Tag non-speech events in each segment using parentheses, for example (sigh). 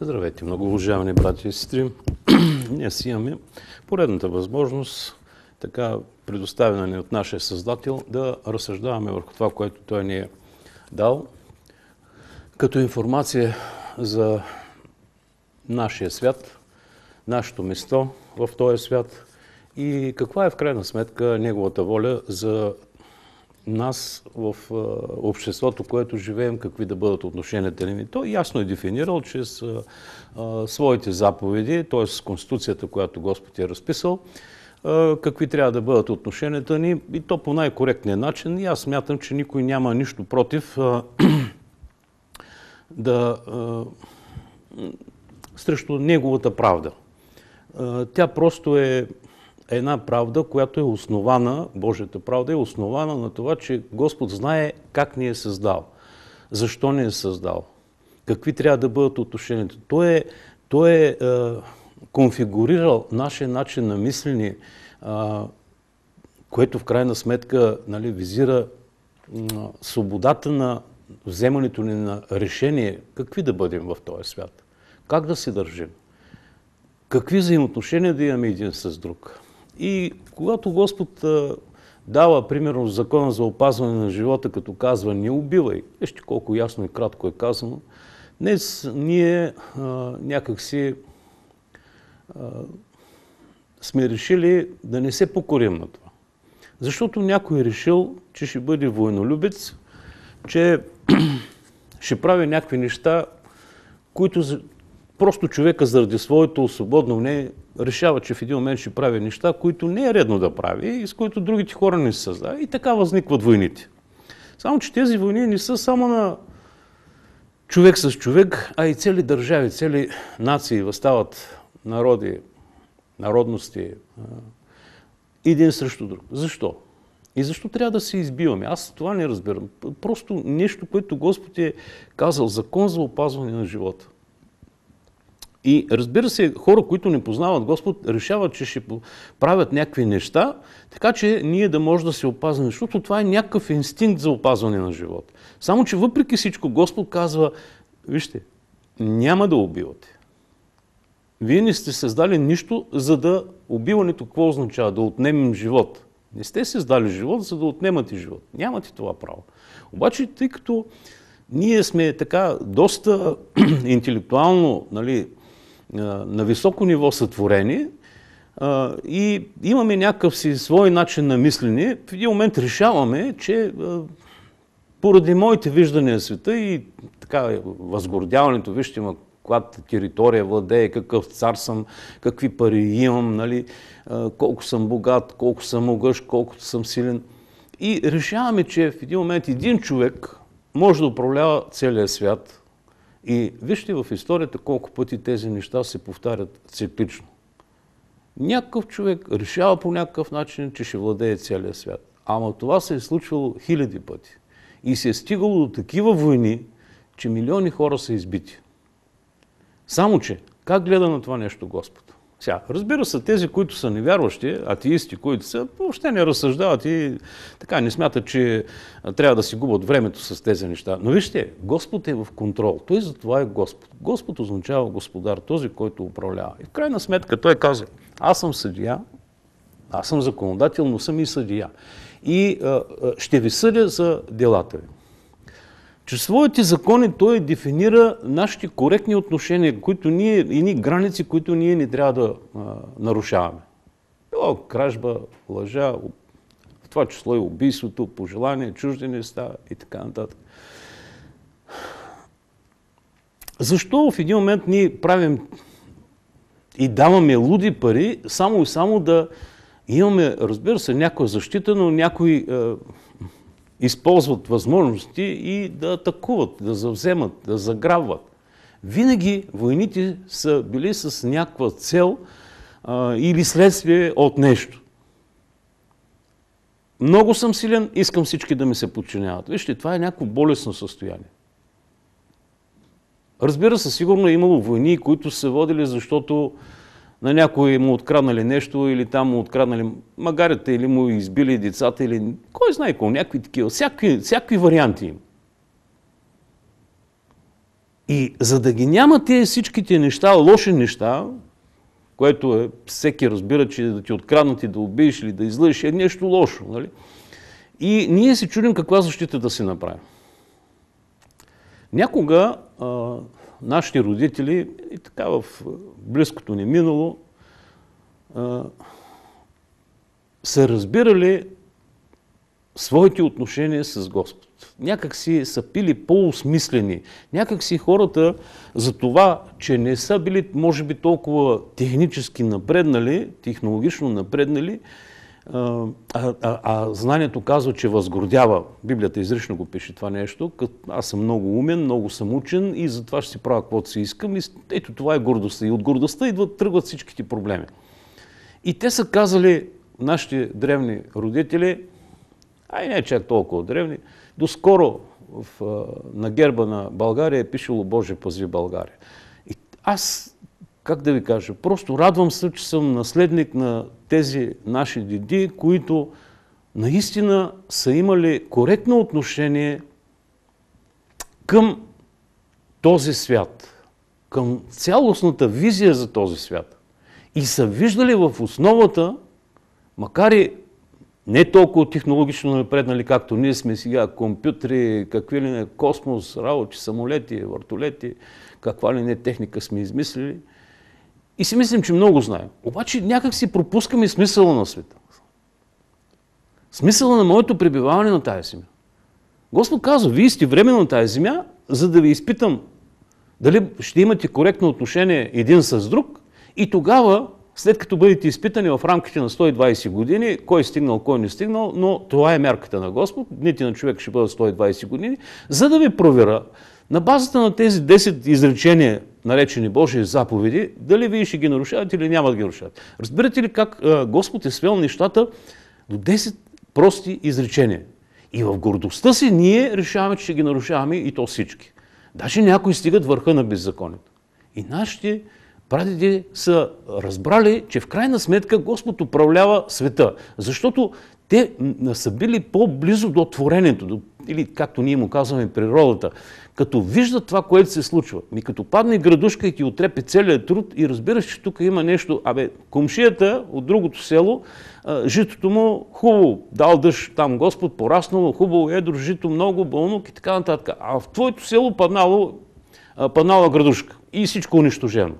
Здравейте, много уважавани брати и сестри. (clears throat) Днес имаме поредната възможност, така предоставена ни от нашия Създател, да разсъждаваме върху това, което Той ни е дал, като информация за нашия свят, нашето место в този свят и каква е в крайна сметка неговата воля за нас в обществото, което живеем, какви да бъдат отношенията ни. Той ясно е дефинирал чрез с своите заповеди, т.е. с Конституцията, която Господ е разписал, какви трябва да бъдат отношенията ни и то по най-коректния начин. И аз смятам, че никой няма нищо против (clears throat) да срещу неговата правда. Тя просто е една правда, която е основана, Божията правда е основана на това, че Господ знае как ни е създал, защо ни е създал, какви трябва да бъдат отношенията. Той е, той е, е конфигурирал нашия начин на мислене, което в крайна сметка нали, визира свободата на вземането ни на решение, какви да бъдем в този свят как да се държим, какви взаимоотношения да имаме един с друг. И когато Господ а, дава, примерно, закона за опазване на живота, като казва не убивай, вижте колко ясно и кратко е казано, днес ние а, някакси а, сме решили да не се покорим на това. Защото някой е решил, че ще бъде войнолюбец, че (clears throat) ще прави някакви неща, които Просто човека заради своето свободно мнение решава, че в един момент ще прави неща, които не е редно да прави и с които другите хора не се създават. И така възникват войните. Само, че тези войни не са само на човек с човек, а и цели държави, цели нации възстават народи, народности, един срещу друг. Защо? И защо трябва да се избиваме? Аз това не разбирам. Просто нещо, което Господ е казал, закон за опазване на живота. И разбира се, хора, които не познават Господ, решават, че ще правят някакви неща, така че ние да може да се опазваме, защото това е някакъв инстинкт за опазване на живота. Само, че въпреки всичко Господ казва, вижте, няма да убивате. Вие не сте създали нищо, за да убиването какво означава? Да отнемем живот. Не сте създали живот, за да отнемате живот. Нямате това право. Обаче, тъй като ние сме така доста (clears throat) интелектуално, нали, на високо ниво сътворени и имаме някакъв си свой начин на мислене, в един момент решаваме, че поради моите виждания на света и така възгордяването, вижте, има каквата територия владее, какъв цар съм, какви пари имам, нали, колко съм богат, колко съм могъж, колко съм силен. И решаваме, че в един момент един човек може да управлява целия свят – и вижте в историята колко пъти тези неща се повтарят циклично. Някакъв човек решава по някакъв начин, че ще владее целия свят. Ама това се е случвало хиляди пъти. И се е стигало до такива войни, че милиони хора са избити. Само, че как гледа на това нещо Господ? Сега, разбира се, тези, които са невярващи, атеисти, които са, въобще не разсъждават и така не смятат, че трябва да си губят времето с тези неща. Но вижте, Господ е в контрол. Той за това е Господ. Господ означава господар, този, който управлява. И в крайна сметка той каза, аз съм съдия, аз съм законодател, но съм и съдия. И а, а, ще ви съдя за делата ви. Че своите закони той дефинира нашите коректни отношения, които ние, едни граници, които ние не трябва да а, нарушаваме. Било кражба, лъжа, в това число и убийството, пожелание, чужди неща и така нататък. Защо в един момент ние правим и даваме луди пари, само и само да имаме, разбира се, някоя защита, но някои а, използват възможности и да атакуват, да завземат, да заграбват. Винаги войните са били с някаква цел а, или следствие от нещо. Много съм силен, искам всички да ми се подчиняват. Вижте, това е някакво болесно състояние. Разбира се, сигурно е имало войни, които са водили, защото на някой му откраднали нещо или там му откраднали магарите или му избили децата или кой знае какво, някакви такива, всякакви, всякакви варианти им. И за да ги няма тези всичките неща, лоши неща, което е, всеки разбира, че да ти откраднат и да убиеш или да излъжеш е нещо лошо. Нали? И ние се чудим каква защита да си направим. Някога нашите родители и така в близкото ни минало а, са разбирали своите отношения с Господ. Някак си са пили по-осмислени. Някак си хората за това, че не са били, може би, толкова технически напреднали, технологично напреднали, а, а, а знанието казва, че възгордява. Библията изрично го пише това нещо. Аз съм много умен, много съм учен и затова ще си правя каквото си искам. И ето това е гордостта. И от гордостта идват, тръгват всичките проблеми. И те са казали, нашите древни родители, ай не е чак толкова древни, доскоро в, на герба на България е пишело Боже пази България. И аз как да ви кажа, просто радвам се, че съм наследник на тези наши деди, които наистина са имали коректно отношение към този свят, към цялостната визия за този свят. И са виждали в основата, макар и не толкова технологично напреднали, както ние сме сега, компютри, какви ли не, космос, работи, самолети, въртолети, каква ли не техника сме измислили – и си мислим, че много знаем. Обаче някак си пропускаме смисъла на света. Смисъла на моето пребиваване на тази земя. Господ казва, вие сте временно на тази земя, за да ви изпитам дали ще имате коректно отношение един с друг и тогава, след като бъдете изпитани в рамките на 120 години, кой е стигнал, кой не е стигнал, но това е мярката на Господ, дните на човек ще бъдат 120 години, за да ви проверя на базата на тези 10 изречения, наречени Божии заповеди, дали вие ще ги нарушавате или няма да ги нарушавате. Разбирате ли как Господ е свел нещата до 10 прости изречения? И в гордостта си ние решаваме, че ще ги нарушаваме и то всички. Даже някои стигат върха на беззаконието. И нашите прадеди са разбрали, че в крайна сметка Господ управлява света, защото те са били по-близо до творението, до или както ние му казваме, природата, като вижда това, което се случва, ми като падне градушка и ти отрепе целият труд и разбираш, че тук има нещо, абе, комшията от другото село, житото му хубаво, дал дъжд там Господ, пораснало, хубаво, едро, жито, много, бълнук и така нататък. А в твоето село паднало, паднала градушка и всичко унищожено.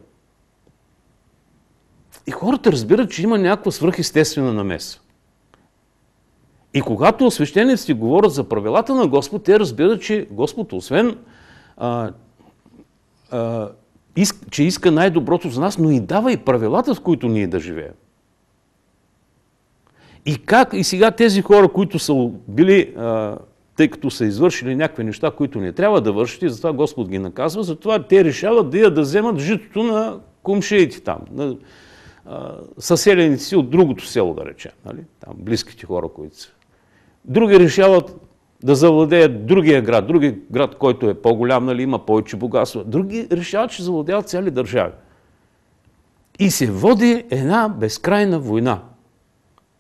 И хората разбират, че има някаква свръхестествена намеса. И когато свещениците говорят за правилата на Господ, те разбират, че Господ, освен а, а, иск, че иска най-доброто за нас, но и дава и правилата, с които ние да живеем. И как и сега тези хора, които са били, а, тъй като са извършили някакви неща, които не трябва да вършат и затова Господ ги наказва, затова те решават да я да вземат житото на кумшеите там, на съселеници от другото село, да рече. нали? там близките хора, които са Други решават да завладеят другия град, други град, който е по-голям, нали, има повече богатство. Други решават, че завладяват цяли държави. И се води една безкрайна война.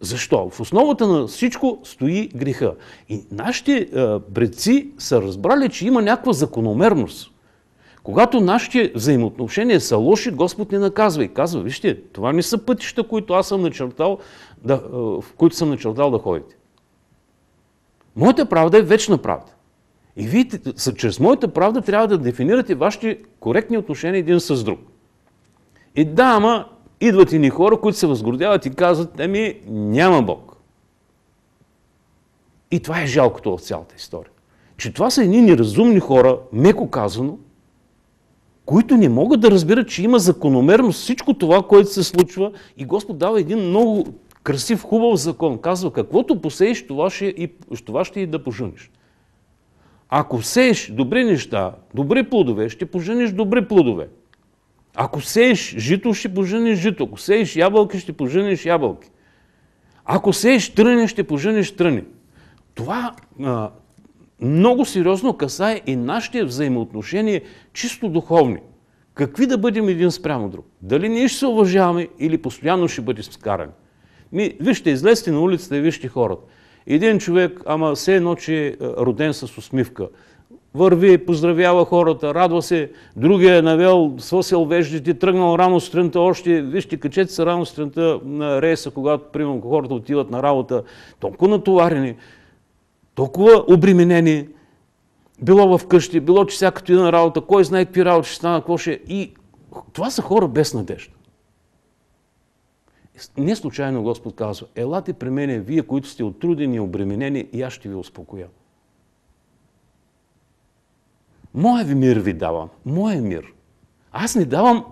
Защо? В основата на всичко стои греха. И нашите е, бредци са разбрали, че има някаква закономерност. Когато нашите взаимоотношения са лоши, Господ ни наказва и казва, вижте, това не са пътища, които аз съм начертал, да, е, в които съм начертал да ходите. Моята правда е вечна правда. И вие чрез моята правда трябва да дефинирате вашите коректни отношения един с друг. И да, ама идват и ни хора, които се възгордяват и казват, еми, няма Бог. И това е жалкото в цялата история. Че това са едни неразумни хора, меко казано, които не могат да разбират, че има закономерност всичко това, което се случва и Господ дава един много красив, хубав закон. Казва, каквото посееш, това ще и, това ще и да пожениш. Ако сееш добри неща, добри плодове, ще пожениш добри плодове. Ако сееш жито, ще пожениш жито. Ако сееш ябълки, ще пожениш ябълки. Ако сееш тръни, ще пожениш тръни. Това а, много сериозно касае и нашите взаимоотношения чисто духовни. Какви да бъдем един спрямо друг? Дали ние ще се уважаваме или постоянно ще бъдем скарани? Ми, вижте, излезте на улицата и вижте хората. Един човек, ама все едно, че е роден с усмивка. Върви, поздравява хората, радва се. Другия е навел, свъсел веждите, тръгнал рано сутринта още. Вижте, качете се рано сутринта на рейса, когато, примерно, хората отиват на работа. Толкова натоварени, толкова обременени. Било в къщи, било, че всякато иде на работа, кой знае какви работи ще стана, какво ще... Е. И това са хора без надежда. Не случайно Господ казва, елате при мене, вие, които сте отрудени и обременени, и аз ще ви успокоя. Моя ви мир ви давам. Моя мир. Аз не давам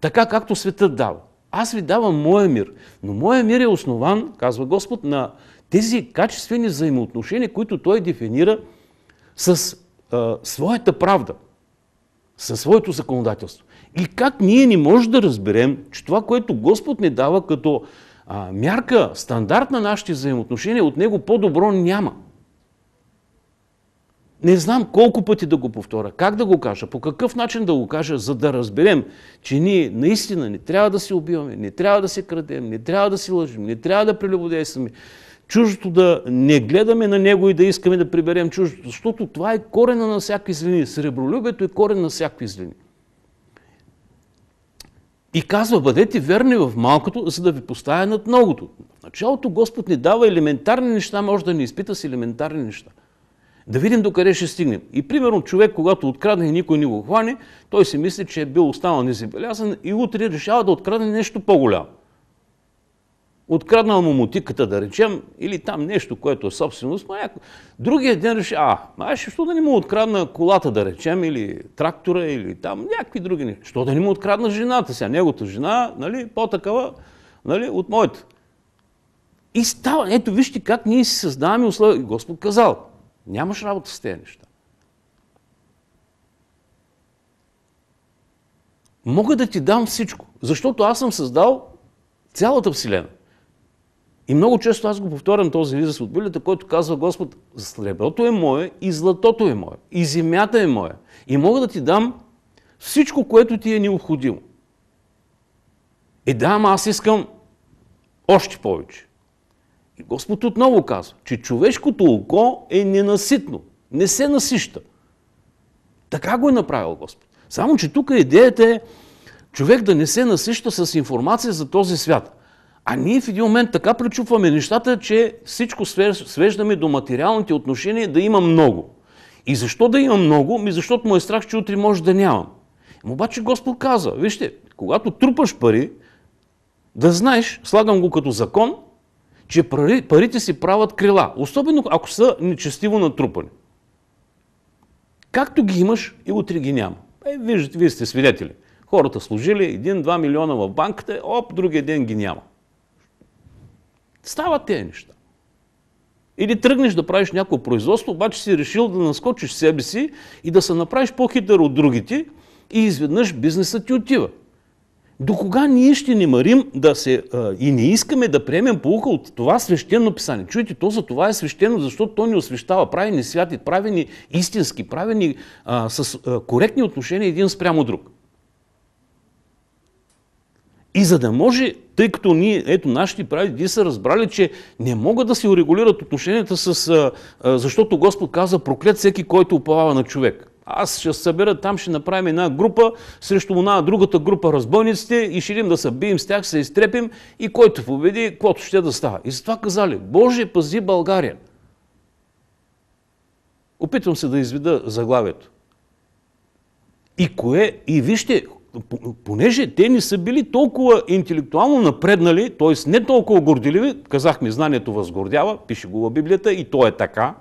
така, както светът дава. Аз ви давам моя мир. Но моя мир е основан, казва Господ, на тези качествени взаимоотношения, които Той дефинира с а, своята правда, със своето законодателство. И как ние не можем да разберем, че това, което Господ ни дава като а, мярка, стандарт на нашите взаимоотношения, от него по-добро няма. Не знам колко пъти да го повторя, как да го кажа, по какъв начин да го кажа, за да разберем, че ние наистина не трябва да се убиваме, не трябва да се крадем, не трябва да се лъжим, не трябва да прелюбодействаме. Чуждото да не гледаме на него и да искаме да приберем чуждото, защото това е корена на всякакви злини. Сребролюбието е корен на всякакви злини. И казва, бъдете верни в малкото, за да ви поставя над многото. В началото Господ ни дава елементарни неща, може да ни изпита с елементарни неща. Да видим до къде ще стигнем. И примерно човек, когато открадне и никой не го хване, той си мисли, че е бил останал незабелязан и утре решава да открадне нещо по-голямо. Откраднал му мутиката, да речем, или там нещо, което е собственост, но някой. Другия ден реши, а, аз ще що да не му открадна колата, да речем, или трактора, или там някакви други неща. Що да не му открадна жената сега? Неговата жена, нали, по-такава, нали, от моята. И става, ето вижте как ние си създаваме условия. Господ казал, нямаш работа с тези неща. Мога да ти дам всичко, защото аз съм създал цялата Вселена. И много често аз го повторям този израз от Библията, който казва Господ, среброто е мое и златото е мое, и земята е моя. И мога да ти дам всичко, което ти е необходимо. И е, да, ама аз искам още повече. И Господ отново казва, че човешкото око е ненаситно, не се насища. Така го е направил Господ. Само, че тук идеята е човек да не се насища с информация за този свят. А ние в един момент така пречупваме нещата, че всичко свеждаме до материалните отношения да има много. И защо да има много? Ми защото му е страх, че утре може да нямам. Обаче Господ каза, вижте, когато трупаш пари, да знаеш, слагам го като закон, че парите си правят крила, особено ако са нечестиво натрупани. Както ги имаш и утре ги няма. Е, виждате, вие сте свидетели. Хората служили 1-2 милиона в банката, оп, другия ден ги няма. Стават тези неща. Или тръгнеш да правиш някакво производство, обаче си решил да наскочиш себе си и да се направиш по-хитър от другите и изведнъж бизнесът ти отива. До кога ние ще не марим да се, а, и не искаме да приемем полука от това свещено писание? Чуете, то за това е свещено, защото то ни освещава, прави ни святи, прави ни истински, прави ни а, с а, коректни отношения един спрямо друг. И за да може, тъй като ние, ето нашите праведни са разбрали, че не могат да се урегулират отношенията с... А, а, защото Господ каза, проклет всеки, който оплава на човек. Аз ще събера там, ще направим една група, срещу една другата група разбойниците и ще идем да се бием с тях, се изтрепим и който победи, каквото ще да става. И затова казали, Боже, пази България. Опитвам се да изведа заглавието. И кое? И вижте, понеже те не са били толкова интелектуално напреднали, т.е. не толкова горделиви, казахме, знанието възгордява, пише го в Библията и то е така.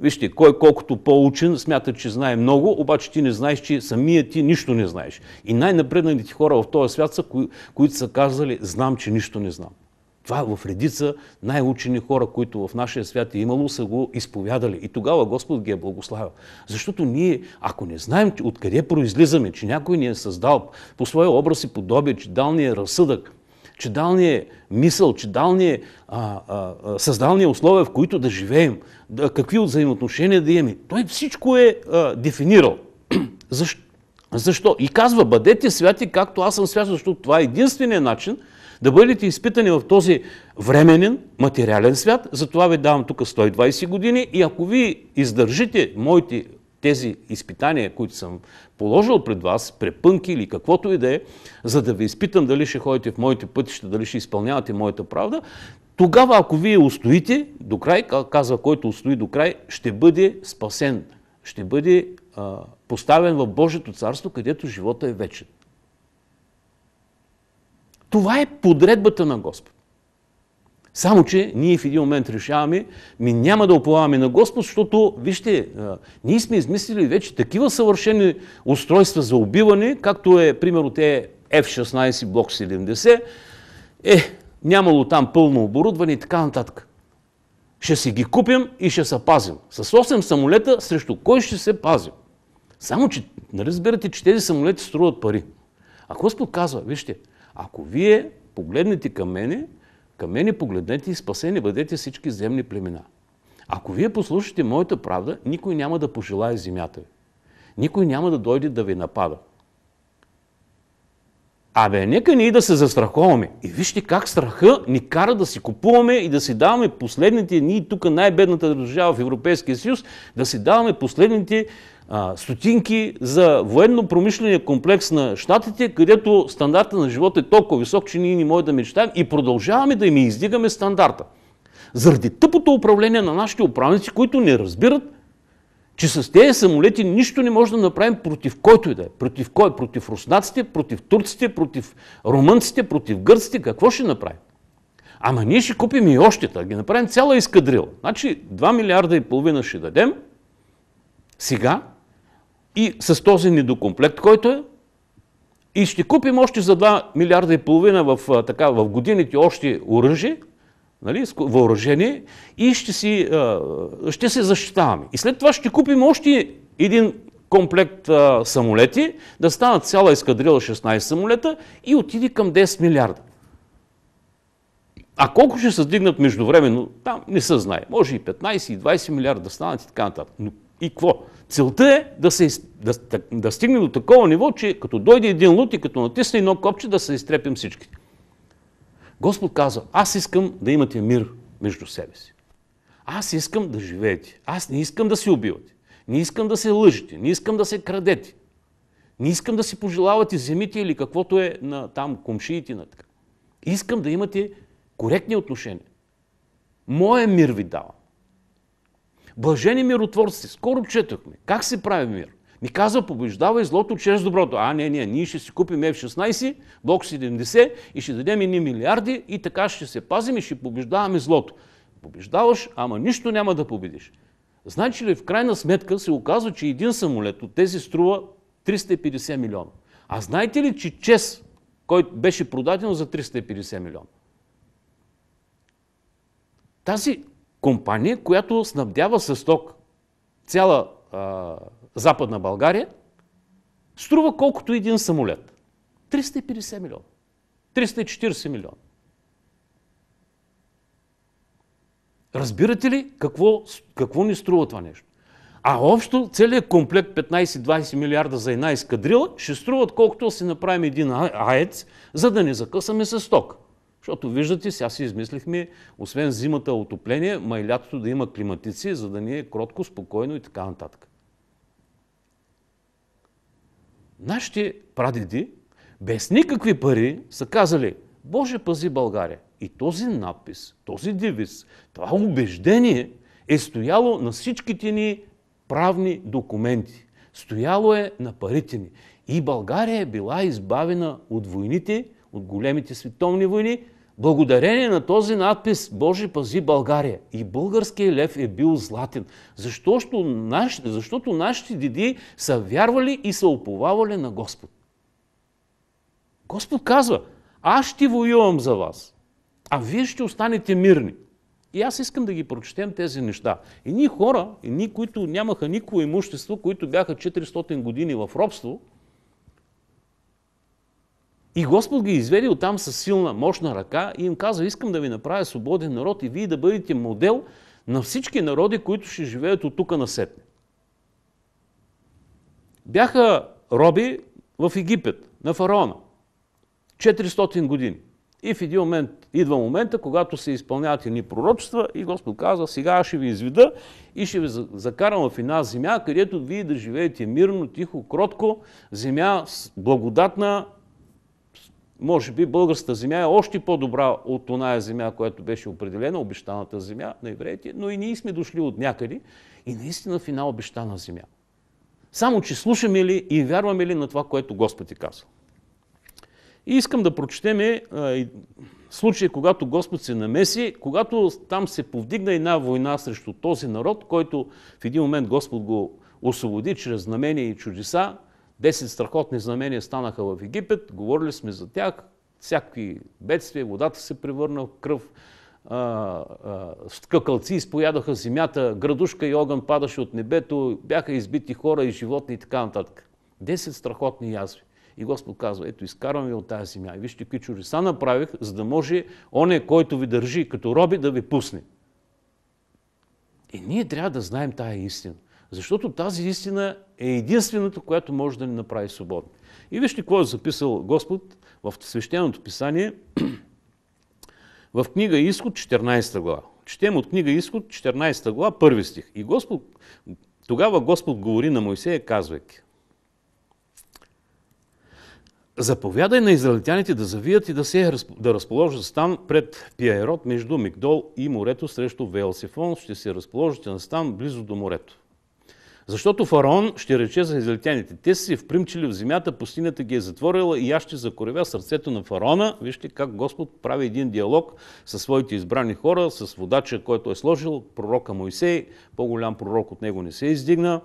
Вижте, кой колкото по-учен смята, че знае много, обаче ти не знаеш, че самия ти нищо не знаеш. И най-напредналите хора в този свят са, кои, които са казали, знам, че нищо не знам. Това е в редица най-учени хора, които в нашия свят е имало, са го изповядали. И тогава Господ ги е благославил. Защото ние, ако не знаем откъде произлизаме, че някой ни е създал по своя образ и подобие, че дал ни е разсъдък, че дал ни е мисъл, че дал ни е, създал ни е условия, в които да живеем, да, какви от взаимоотношения да имаме. Той всичко е а, дефинирал. (clears throat) Защо? Защо? И казва, бъдете святи, както аз съм свят, защото това е единствения начин – да бъдете изпитани в този временен, материален свят. Затова ви давам тук 120 години и ако ви издържите моите тези изпитания, които съм положил пред вас, препънки или каквото и да е, за да ви изпитам дали ще ходите в моите пътища, дали ще изпълнявате моята правда, тогава, ако вие устоите до край, казва който устои до край, ще бъде спасен, ще бъде а, поставен в Божието царство, където живота е вечен. Това е подредбата на Господ. Само, че ние в един момент решаваме, ми няма да оплаваме на Господ, защото, вижте, ние сме измислили вече такива съвършени устройства за убиване, както е, примерно, те F-16 блок 70, е, нямало там пълно оборудване и така нататък. Ще си ги купим и ще се пазим. С 8 самолета срещу кой ще се пазим? Само, че не нали разбирате, че тези самолети струват пари. А Господ казва, вижте, ако вие погледнете към мене, към мене погледнете и спасени бъдете всички земни племена. Ако вие послушате моята правда, никой няма да пожелае земята ви. Никой няма да дойде да ви напада. Абе, нека ние да се застраховаме. И вижте как страха ни кара да си купуваме и да си даваме последните, ние тук най-бедната държава в Европейския съюз, да си даваме последните стотинки за военно-промишления комплекс на щатите, където стандарта на живота е толкова висок, че ние не можем да мечтаем и продължаваме да им издигаме стандарта. Заради тъпото управление на нашите управници, които не разбират, че с тези самолети нищо не може да направим против който и да е. Против кой? Против руснаците, против турците, против румънците, против гърците. Какво ще направим? Ама ние ще купим и още, да ги направим цяла изкадрил. Значи 2 милиарда и половина ще дадем сега и с този недокомплект, който е, и ще купим още за 2 милиарда и половина в, така, в годините още оръжие, нали, въоръжение и ще, си, ще се защитаваме. И след това ще купим още един комплект а, самолети, да станат цяла ескадрила 16 самолета и отиде към 10 милиарда. А колко ще се сдигнат междувременно, там не се знае. Може и 15, и 20 милиарда да станат и така нататък. Но и какво? Целта е да, се, да, да, да стигне до такова ниво, че като дойде един лут и като натисне едно копче, да се изтрепим всички. Господ казва, аз искам да имате мир между себе си. Аз искам да живеете. Аз не искам да се убивате. Не искам да се лъжите. Не искам да се крадете. Не искам да си пожелавате земите или каквото е на там комшиите. На така. Искам да имате коректни отношения. Моя мир ви давам. Блажени миротворци, скоро четохме. Как се прави мир? Ни казва, побеждавай злото чрез доброто. А, не, не, ние ще си купим F-16, блок 70 и ще дадем едни милиарди и така ще се пазим и ще побеждаваме злото. Побеждаваш, ама нищо няма да победиш. Значи ли, в крайна сметка се оказва, че един самолет от тези струва 350 милиона. А знаете ли, че ЧЕС, който беше продаден за 350 милиона? Тази компания, която снабдява с ток цяла а, Западна България, струва колкото един самолет. 350 милиона. 340 милиона. Разбирате ли какво, какво ни струва това нещо? А общо целият комплект 15-20 милиарда за една ескадрила ще струват колкото да си направим един аец, за да не закъсаме с ток. Защото виждате, сега си измислихме, освен зимата отопление, ма и лятото да има климатици, за да ни е кротко, спокойно и така нататък. Нашите прадеди без никакви пари са казали Боже пази България. И този надпис, този девиз, това убеждение е стояло на всичките ни правни документи. Стояло е на парите ни. И България е била избавена от войните, от големите световни войни, Благодарение на този надпис Боже пази България. И българският лев е бил златен. Защото нашите, защото нашите деди са вярвали и са уповавали на Господ. Господ казва, аз ще воювам за вас, а вие ще останете мирни. И аз искам да ги прочетем тези неща. И ние хора, и ние, които нямаха никакво имущество, които бяха 400 години в робство, и Господ ги изведе оттам с силна, мощна ръка и им каза, искам да ви направя свободен народ и вие да бъдете модел на всички народи, които ще живеят от тук на сетне. Бяха роби в Египет, на фараона. 400 години. И в един момент идва момента, когато се изпълняват едни пророчества и Господ казва, сега ще ви изведа и ще ви закарам в една земя, където вие да живеете мирно, тихо, кротко, земя благодатна, може би българската земя е още по-добра от оная земя, която беше определена, обещаната земя на евреите, но и ние сме дошли от някъде и наистина в една обещана земя. Само, че слушаме ли и вярваме ли на това, което Господ е казал. И искам да прочетеме случай, когато Господ се намеси, когато там се повдигна една война срещу този народ, който в един момент Господ го освободи чрез знамения и чудеса, Десет страхотни знамения станаха в Египет, говорили сме за тях, всякакви бедствия, водата се превърна в кръв, скакалци изпоядаха земята, градушка и огън падаше от небето, бяха избити хора и животни и така нататък. Десет страхотни язви. И Господ казва, ето изкарвам ви от тази земя. И вижте какви чудеса направих, за да може оне, който ви държи като роби, да ви пусне. И ние трябва да знаем тая истина. Защото тази истина е единствената, която може да ни направи свободни. И вижте какво е записал Господ в свещеното писание (clears throat) в книга Изход 14 глава. Четем от книга Изход 14 глава, първи стих. И Господ, тогава Господ говори на Моисея, казвайки, Заповядай на израелитяните да завият и да се да разположат стан пред Пиерот между Мигдол и морето срещу Велсифон. Ще се разположите на стан близо до морето. Защото фараон ще рече за израелтяните, те са се впримчили в земята, пустинята ги е затворила и аз ще закоревя сърцето на фараона. Вижте как Господ прави един диалог с своите избрани хора, с водача, който е сложил, пророка Моисей, по-голям пророк от него не се издигна.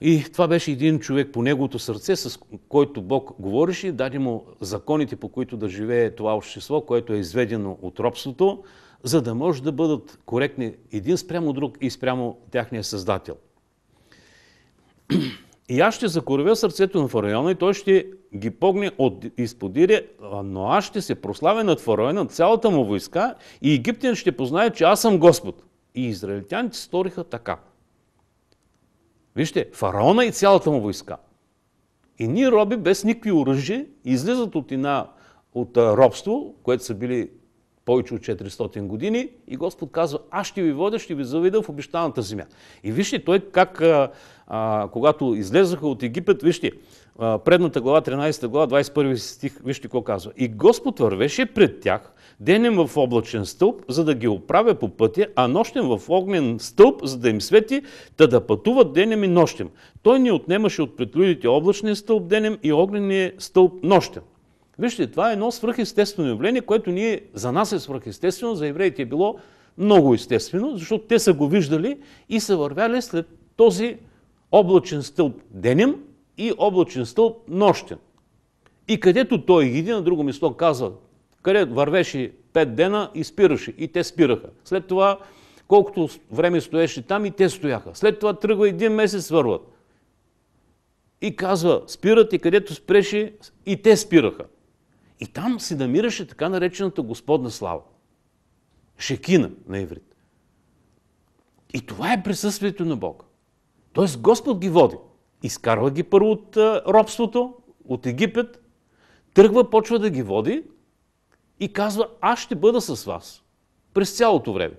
И това беше един човек по неговото сърце, с който Бог говореше даде му законите, по които да живее това общество, което е изведено от робството, за да може да бъдат коректни един спрямо друг и спрямо тяхния създател – и аз ще закоровя сърцето на фараона и той ще ги погне от изподире, но аз ще се прославя над фараона, цялата му войска и египтян ще познае, че аз съм Господ. И израелтяните сториха така. Вижте, фараона и цялата му войска. И ние роби без никакви оръжия излизат от, една, от робство, което са били повече от 400 години и Господ казва, аз ще ви водя, ще ви заведа в обещаната земя. И вижте той как когато излезаха от Египет, вижте, предната глава, 13 глава, 21 стих, вижте какво казва. И Господ вървеше пред тях, денем е в облачен стълб, за да ги оправя по пътя, а нощем в огнен стълб, за да им свети, да да пътуват денем и нощем. Той ни отнемаше от пред людите облачния стълб денем и огнения стълб нощем. Вижте, това е едно свръхестествено явление, което ние, за нас е свръхестествено, за евреите е било много естествено, защото те са го виждали и са вървяли след този облачен стълб денем и облачен стълб нощен. И където той иди, на друго место казва, къде вървеше пет дена и спираше. И те спираха. След това, колкото време стоеше там, и те стояха. След това тръгва един месец върват. И казва, спират и където спреше, и те спираха. И там се намираше така наречената Господна слава. Шекина на еврит. И това е присъствието на Бога. Тоест Господ ги води. Изкарва ги първо от робството, от Египет, тръгва, почва да ги води и казва, аз ще бъда с вас през цялото време.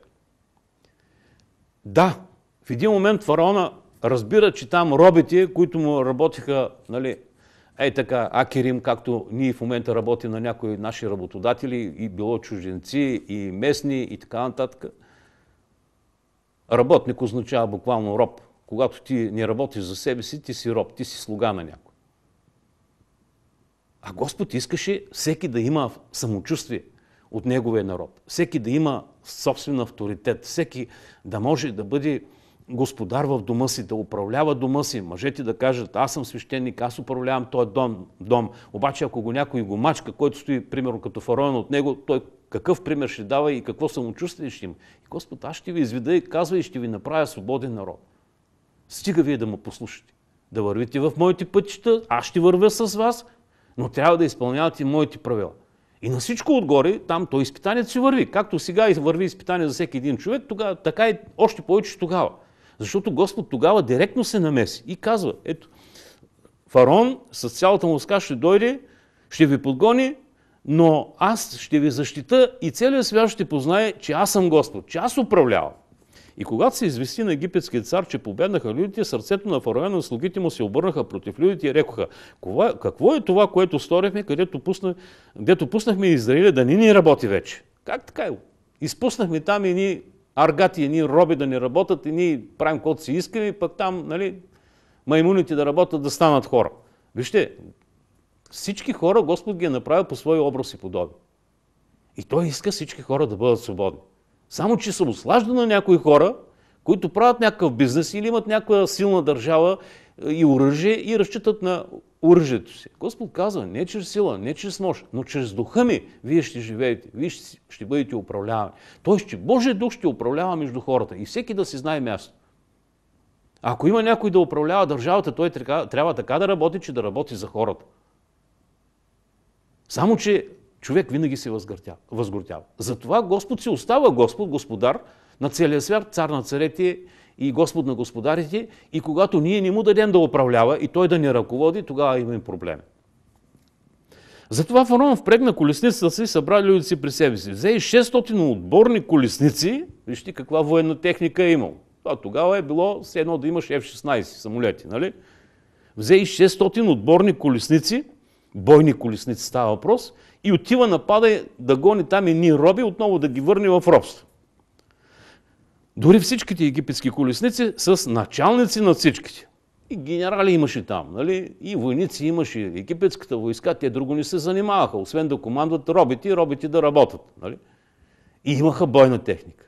Да, в един момент фараона разбира, че там робите, които му работиха, нали, ей така, Акерим, както ние в момента работим на някои наши работодатели, и било чужденци, и местни, и така нататък. Работник означава буквално роб – когато ти не работиш за себе си, ти си роб, ти си слуга на някой. А Господ искаше всеки да има самочувствие от Неговия народ, всеки да има собствен авторитет, всеки да може да бъде господар в дома си, да управлява дома си. Мъжете да кажат, аз съм свещеник, аз управлявам този дом, дом. Обаче ако го някой го мачка, който стои примерно като фараон от него, той какъв пример ще дава и какво самочувствие ще има. И Господ, аз ще ви изведа и казва и ще ви направя свободен народ. Стига вие да му послушате. Да вървите в моите пътища, аз ще вървя с вас, но трябва да изпълнявате моите правила. И на всичко отгоре, там то изпитанието си върви. Както сега върви изпитание за всеки един човек, тогава, така и още повече тогава. Защото Господ тогава директно се намеси и казва, ето, фарон с цялата му ска ще дойде, ще ви подгони, но аз ще ви защита и целият свят ще познае, че аз съм Господ, че аз управлявам. И когато се извести на египетския цар, че победнаха людите, сърцето на фараона и слугите му се обърнаха против людите и рекоха, какво е това, което сторихме, където, пусна, където пуснахме Израиля да ни ни работи вече? Как така е? Изпуснахме там и ни аргати, и ни роби да ни работят, и ни правим каквото си искаме, пък там, нали, маймуните да работят, да станат хора. Вижте, всички хора Господ ги е направил по своя образ и подобие. И Той иска всички хора да бъдат свободни. Само, че се ослажда на някои хора, които правят някакъв бизнес или имат някаква силна държава е, и оръжие и разчитат на оръжието си. Господ казва, не чрез сила, не чрез нощ, но чрез духа ми вие ще живеете, вие ще, ще бъдете управлявани. Тоест, че Божия дух ще управлява между хората и всеки да си знае място. Ако има някой да управлява държавата, той трябва така да работи, че да работи за хората. Само, че човек винаги се възгортява. Затова Господ си остава Господ, Господар на целия свят, цар на царете и Господ на господарите. И когато ние не му дадем да управлява и той да ни ръководи, тогава имаме проблеми. Затова Фараон впрегна колесницата си и събра люди си при себе си. Взе и 600 отборни колесници, вижте каква военна техника е имал. Това тогава е било все едно да имаш F-16 самолети, нали? Взе и 600 отборни колесници, бойни колесници става въпрос – и отива напада да гони там и ни роби, отново да ги върне в робство. Дори всичките египетски колесници с началници на всичките. И генерали имаше там, нали? И войници имаше. Египетската войска, те друго не се занимаваха, освен да командват робите и робите да работят, нали? И имаха бойна техника.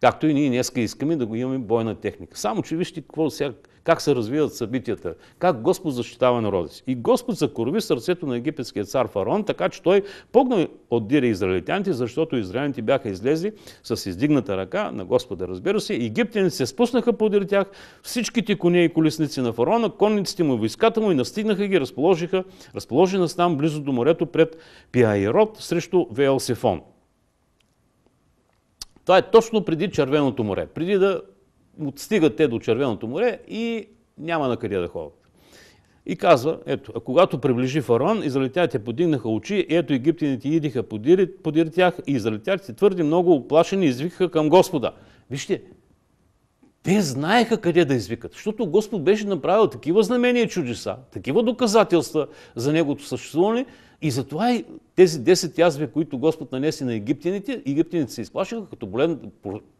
Както и ние днеска искаме да го имаме бойна техника. Само, че вижте какво сега как се развиват събитията, как Господ защитава народа си. И Господ закорови сърцето на египетския цар Фарон, така че той погна от дире израелитяните, защото израелите бяха излезли с издигната ръка на Господа, разбира се. Египтяни се спуснаха подир тях, всичките коне и колесници на Фарона, конниците му и войската му и настигнаха ги, разположиха, разположена там близо до морето пред Пиаирот срещу Веелсифон. Това е точно преди Червеното море, преди да отстигат те до Червеното море и няма на къде да ходят. И казва, ето, а когато приближи фараон, израелитяните подигнаха очи, ето египтяните идиха подир тях и израелтяните твърде много оплашени извикаха към Господа. Вижте, те знаеха къде да извикат, защото Господ беше направил такива знамения и чудеса, такива доказателства за Негото съществуване, и затова тези 10 язви, които Господ нанесе на египтяните, египтяните се изплашиха, като болен,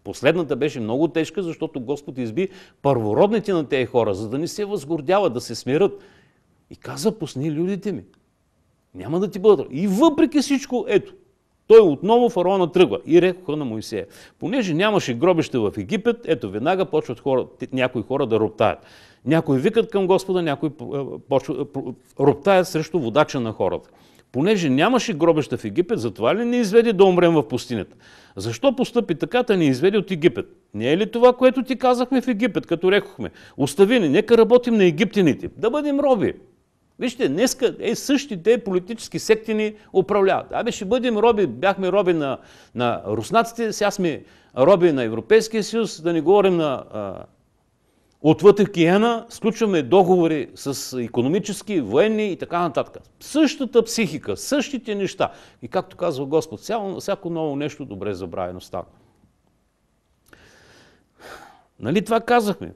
последната беше много тежка, защото Господ изби първородните на тези хора, за да не се възгордяват, да се смират. И каза, пусни людите ми. Няма да ти бъдат. И въпреки всичко, ето, той отново фараона тръгва и рекоха на Моисея. Понеже нямаше гробище в Египет, ето веднага почват хора, някои хора да роптаят. Някои викат към Господа, някои роптаят срещу водача на хората. Понеже нямаше гробища в Египет, затова ли ни изведе да умрем в пустинята? Защо постъпи така, да ни изведе от Египет? Не е ли това, което ти казахме в Египет, като рекохме? Остави ни, нека работим на египтяните, да бъдем роби. Вижте, днеска е, същите политически секти ни управляват. Абе, ще бъдем роби, бяхме роби на, на руснаците, сега сме роби на Европейския съюз, да не говорим на а, Отвътре Киена сключваме договори с економически, военни и така нататък. Същата психика, същите неща. И както казва Господ, всяко ново нещо добре забравено става. Нали това казахме,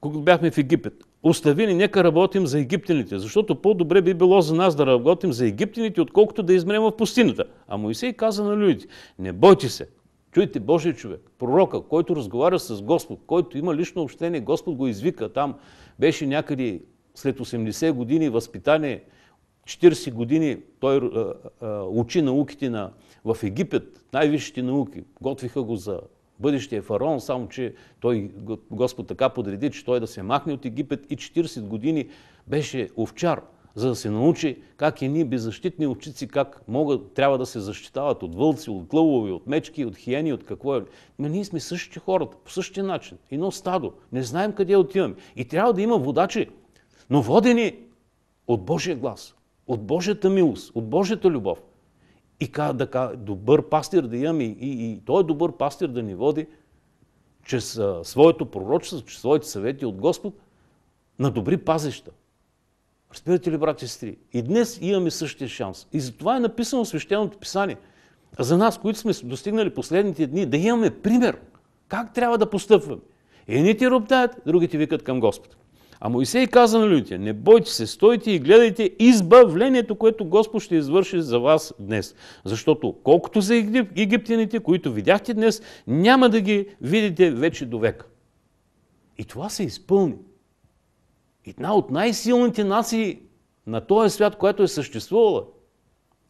когато бяхме в Египет? Остави ни, нека работим за египтяните, защото по-добре би било за нас да работим за египтяните, отколкото да измрем в пустината. А Моисей каза на людите, не бойте се, Чуйте, Божия човек, пророка, който разговаря с Господ, който има лично общение, Господ го извика. Там беше някъде след 80 години възпитание, 40 години той а, а, учи науките на, в Египет, най-висшите науки. Готвиха го за бъдещия фараон, само че той, Господ така подреди, че той да се махне от Египет и 40 години беше овчар за да се научи как едни беззащитни овчици, как могат, трябва да се защитават от вълци, от лъвове, от мечки, от хиени, от какво е. Но ние сме същите хората, по същия начин. Едно стадо. Не знаем къде отиваме. И трябва да има водачи, но водени от Божия глас, от Божията милост, от Божията любов. И да, добър пастир да имаме и, и, и той е добър пастир да ни води чрез а, своето пророчество, чрез своите съвети от Господ на добри пазища, Разбирате ли, брати и сестри? И днес имаме същия шанс. И за това е написано свещеното писание. За нас, които сме достигнали последните дни, да имаме пример как трябва да постъпваме. Едните роптаят, другите викат към Господ. А Моисей каза на людите, не бойте се, стойте и гледайте избавлението, което Господ ще извърши за вас днес. Защото колкото за египтяните, които видяхте днес, няма да ги видите вече до века. И това се изпълни една от най-силните нации на този свят, която е съществувала.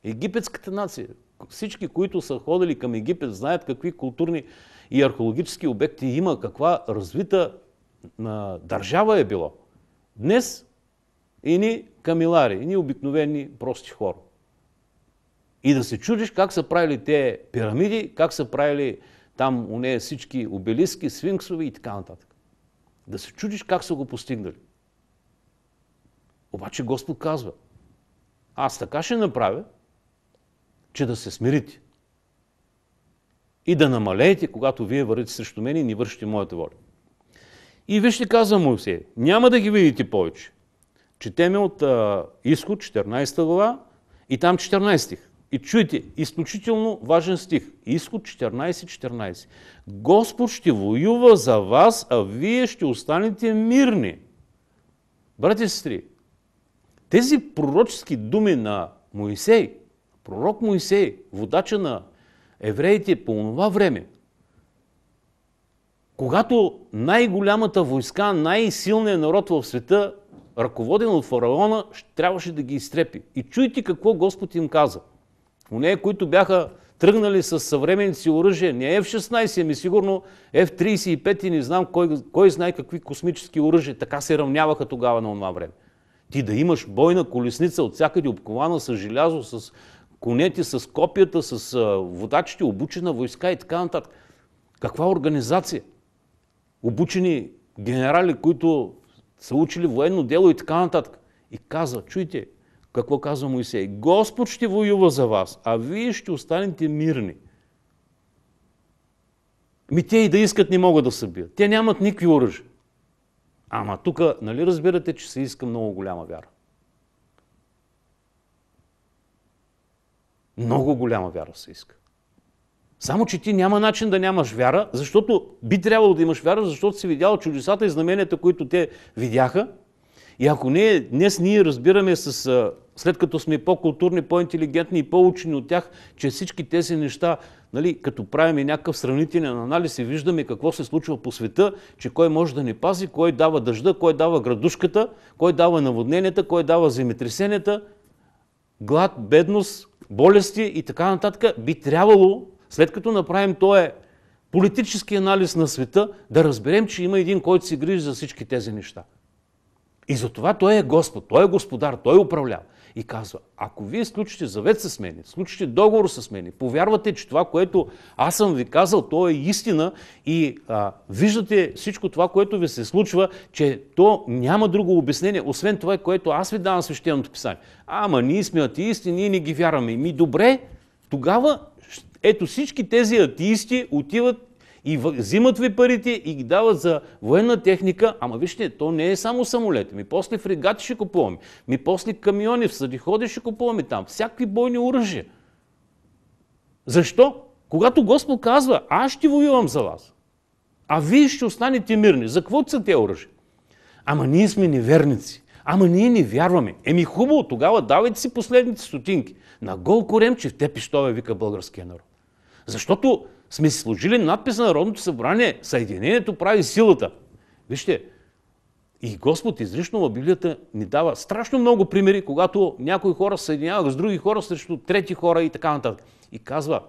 Египетската нация. Всички, които са ходили към Египет, знаят какви културни и археологически обекти има, каква развита на държава е било. Днес и ни камилари, и ни обикновени прости хора. И да се чудиш как са правили те пирамиди, как са правили там у нея всички обелиски, свинксови и така нататък. Да се чудиш как са го постигнали. Обаче Господ казва, аз така ще направя, че да се смирите и да намалеете, когато вие вървите срещу мен и не вършите моята воля. И вижте, казва Моисей, няма да ги видите повече. Четеме от а, изход 14 глава и там 14 стих. И чуйте, изключително важен стих. Изход 14-14. Господ ще воюва за вас, а вие ще останете мирни. Брати и сестри, тези пророчески думи на Моисей, пророк Моисей, водача на евреите по това време, когато най-голямата войска, най-силният народ в света, ръководен от фараона, трябваше да ги изтрепи. И чуйте какво Господ им каза. нея, които бяха тръгнали с съвременни си оръжия, не F-16, ами сигурно F-35 и не знам кой, кой знае какви космически оръжия, така се равняваха тогава на това време. Ти да имаш бойна колесница от всякъде обкована с желязо, с конети, с копията, с водачите, обучена войска и така нататък. Каква организация? Обучени генерали, които са учили военно дело и така нататък. И казва, чуйте, какво казва Моисей? Господ ще воюва за вас, а вие ще останете мирни. Ми те и да искат не могат да събият, Те нямат никакви оръжия. Ама тук, нали разбирате, че се иска много голяма вяра? Много голяма вяра се иска. Само, че ти няма начин да нямаш вяра, защото би трябвало да имаш вяра, защото си видял чудесата и знаменията, които те видяха. И ако не, днес ние разбираме, с, след като сме по-културни, по-интелигентни и по-учени от тях, че всички тези неща нали, като правим някакъв сравнителен анализ и виждаме какво се случва по света, че кой може да ни пази, кой дава дъжда, кой дава градушката, кой дава наводненията, кой дава земетресенията, глад, бедност, болести и така нататък, би трябвало, след като направим този политически анализ на света, да разберем, че има един, който се грижи за всички тези неща. И затова Той е Господ, Той е Господар, Той управлява и казва, ако вие сключите завет с мен, сключите договор с мен, повярвате, че това, което аз съм ви казал, то е истина и а, виждате всичко това, което ви се случва, че то няма друго обяснение, освен това, което аз ви давам свещеното писание. Ама ние сме атеисти, ние не ги вярваме. Ми добре, тогава ето всички тези атеисти отиват и взимат ви парите и ги дават за военна техника. Ама вижте, то не е само самолети. Ми после фрегати ще купуваме. Ми после камиони, в съдиходи ще купуваме там. Всякакви бойни оръжия. Защо? Когато Господ казва, аз ще воювам за вас, а вие ще останете мирни. За какво са те оръжия? Ама ние сме неверници. Ама ние не вярваме. Еми хубаво, тогава давайте си последните стотинки. На гол че в те пищове, вика българския народ. Защото сме си служили надпис на Народното събрание Съединението прави силата. Вижте, и Господ изрично в Библията ни дава страшно много примери, когато някои хора се с други хора срещу трети хора и така нататък. И казва,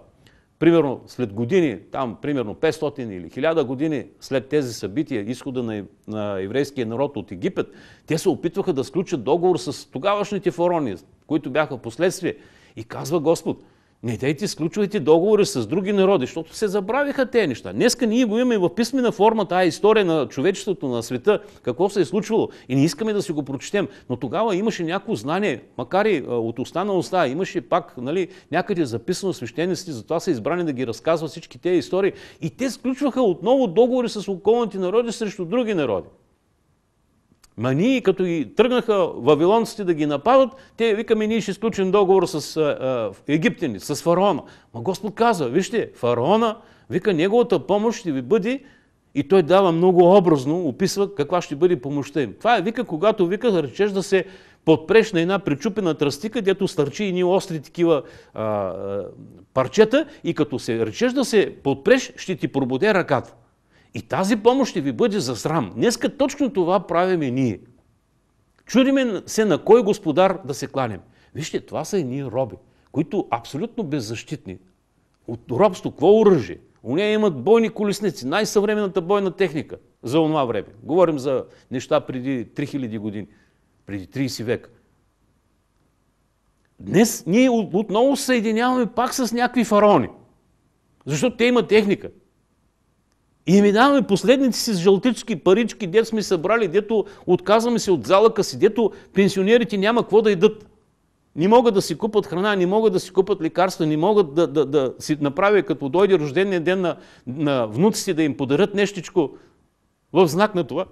примерно след години, там примерно 500 или 1000 години след тези събития, изхода на, на еврейския народ от Египет, те се опитваха да сключат договор с тогавашните фарони, които бяха в последствие. И казва Господ, не дайте, изключвайте договори с други народи, защото се забравиха тези неща. Днеска ние го имаме в писмена форма тази история на човечеството, на света, какво се е случвало. И не искаме да си го прочетем. Но тогава имаше някакво знание, макар и от уста на уста, имаше пак нали, някъде записано свещениците, затова са избрани да ги разказват всички тези истории. И те сключваха отново договори с околните народи срещу други народи. Ма ние, като и тръгнаха вавилонците да ги нападат, те викаме, ние ще изключим договор с а, египтяни, с фараона. Ма Господ казва, вижте, фараона, вика, неговата помощ ще ви бъде и той дава много образно, описва каква ще бъде помощта им. Това е, вика, когато вика, да речеш да се подпреш на една причупена тръстика, дето стърчи ни остри такива а, а, парчета и като се речеш да се подпреш, ще ти прободе ръката. И тази помощ ще ви бъде за срам. Днеска точно това правиме ние. Чудиме се на кой господар да се кланем. Вижте, това са и ние роби, които абсолютно беззащитни. От робство, какво оръжие? у нея имат бойни колесници, най-съвременната бойна техника за онова време. Говорим за неща преди 3000 години, преди 30 века. Днес ние отново съединяваме пак с някакви фараони. Защото те имат техника. И ми даваме последните си жълтички парички, дето сме събрали, дето отказваме се от залъка си, дето пенсионерите няма какво да идат. Не могат да си купат храна, не могат да си купат лекарства, не могат да, да, да си направят, като дойде рождения ден на, на внуците, да им подарят нещичко в знак на това,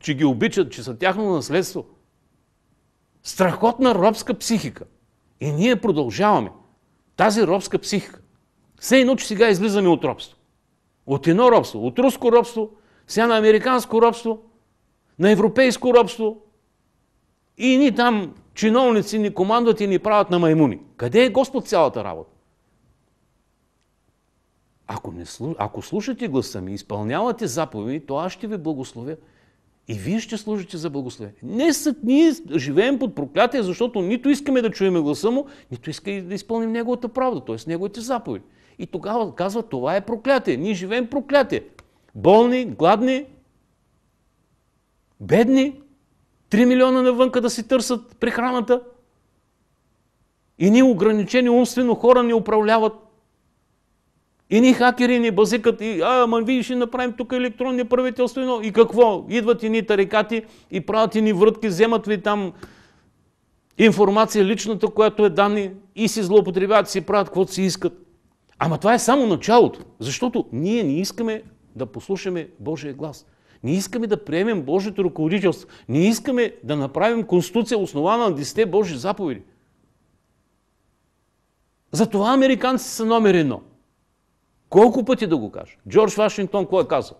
че ги обичат, че са тяхно наследство. Страхотна робска психика. И ние продължаваме тази робска психика. Все едно, че сега излизаме от робство. От едно робство, от руско робство, сега на американско робство, на европейско робство. И ни там чиновници ни командват и ни правят на маймуни. Къде е Господ цялата работа? Ако, не, ако слушате гласа ми, изпълнявате заповеди, то аз ще ви благословя. И вие ще служите за благословение. Не са, ние живеем под проклятие, защото нито искаме да чуем гласа му, нито искаме да изпълним неговата правда, т.е. неговите заповеди. И тогава казва, това е проклятие. Ние живеем проклятие. Болни, гладни, бедни, 3 милиона навънка да си търсят прехраната. И ни ограничени умствено хора ни управляват. И ни хакери ни базикат, и, а, ама видиш ще направим тук електронни правителствено. И какво? Идват и ни тарикати и правят и ни врътки, вземат ви там информация личната, която е данни и си злоупотребяват, си правят каквото си искат. Ама това е само началото, защото ние не искаме да послушаме Божия глас. Не искаме да приемем Божието ръководителство. Не искаме да направим конституция основана на 10 Божи заповеди. Затова американците са номер едно. Колко пъти да го кажа? Джордж Вашингтон кой е казал?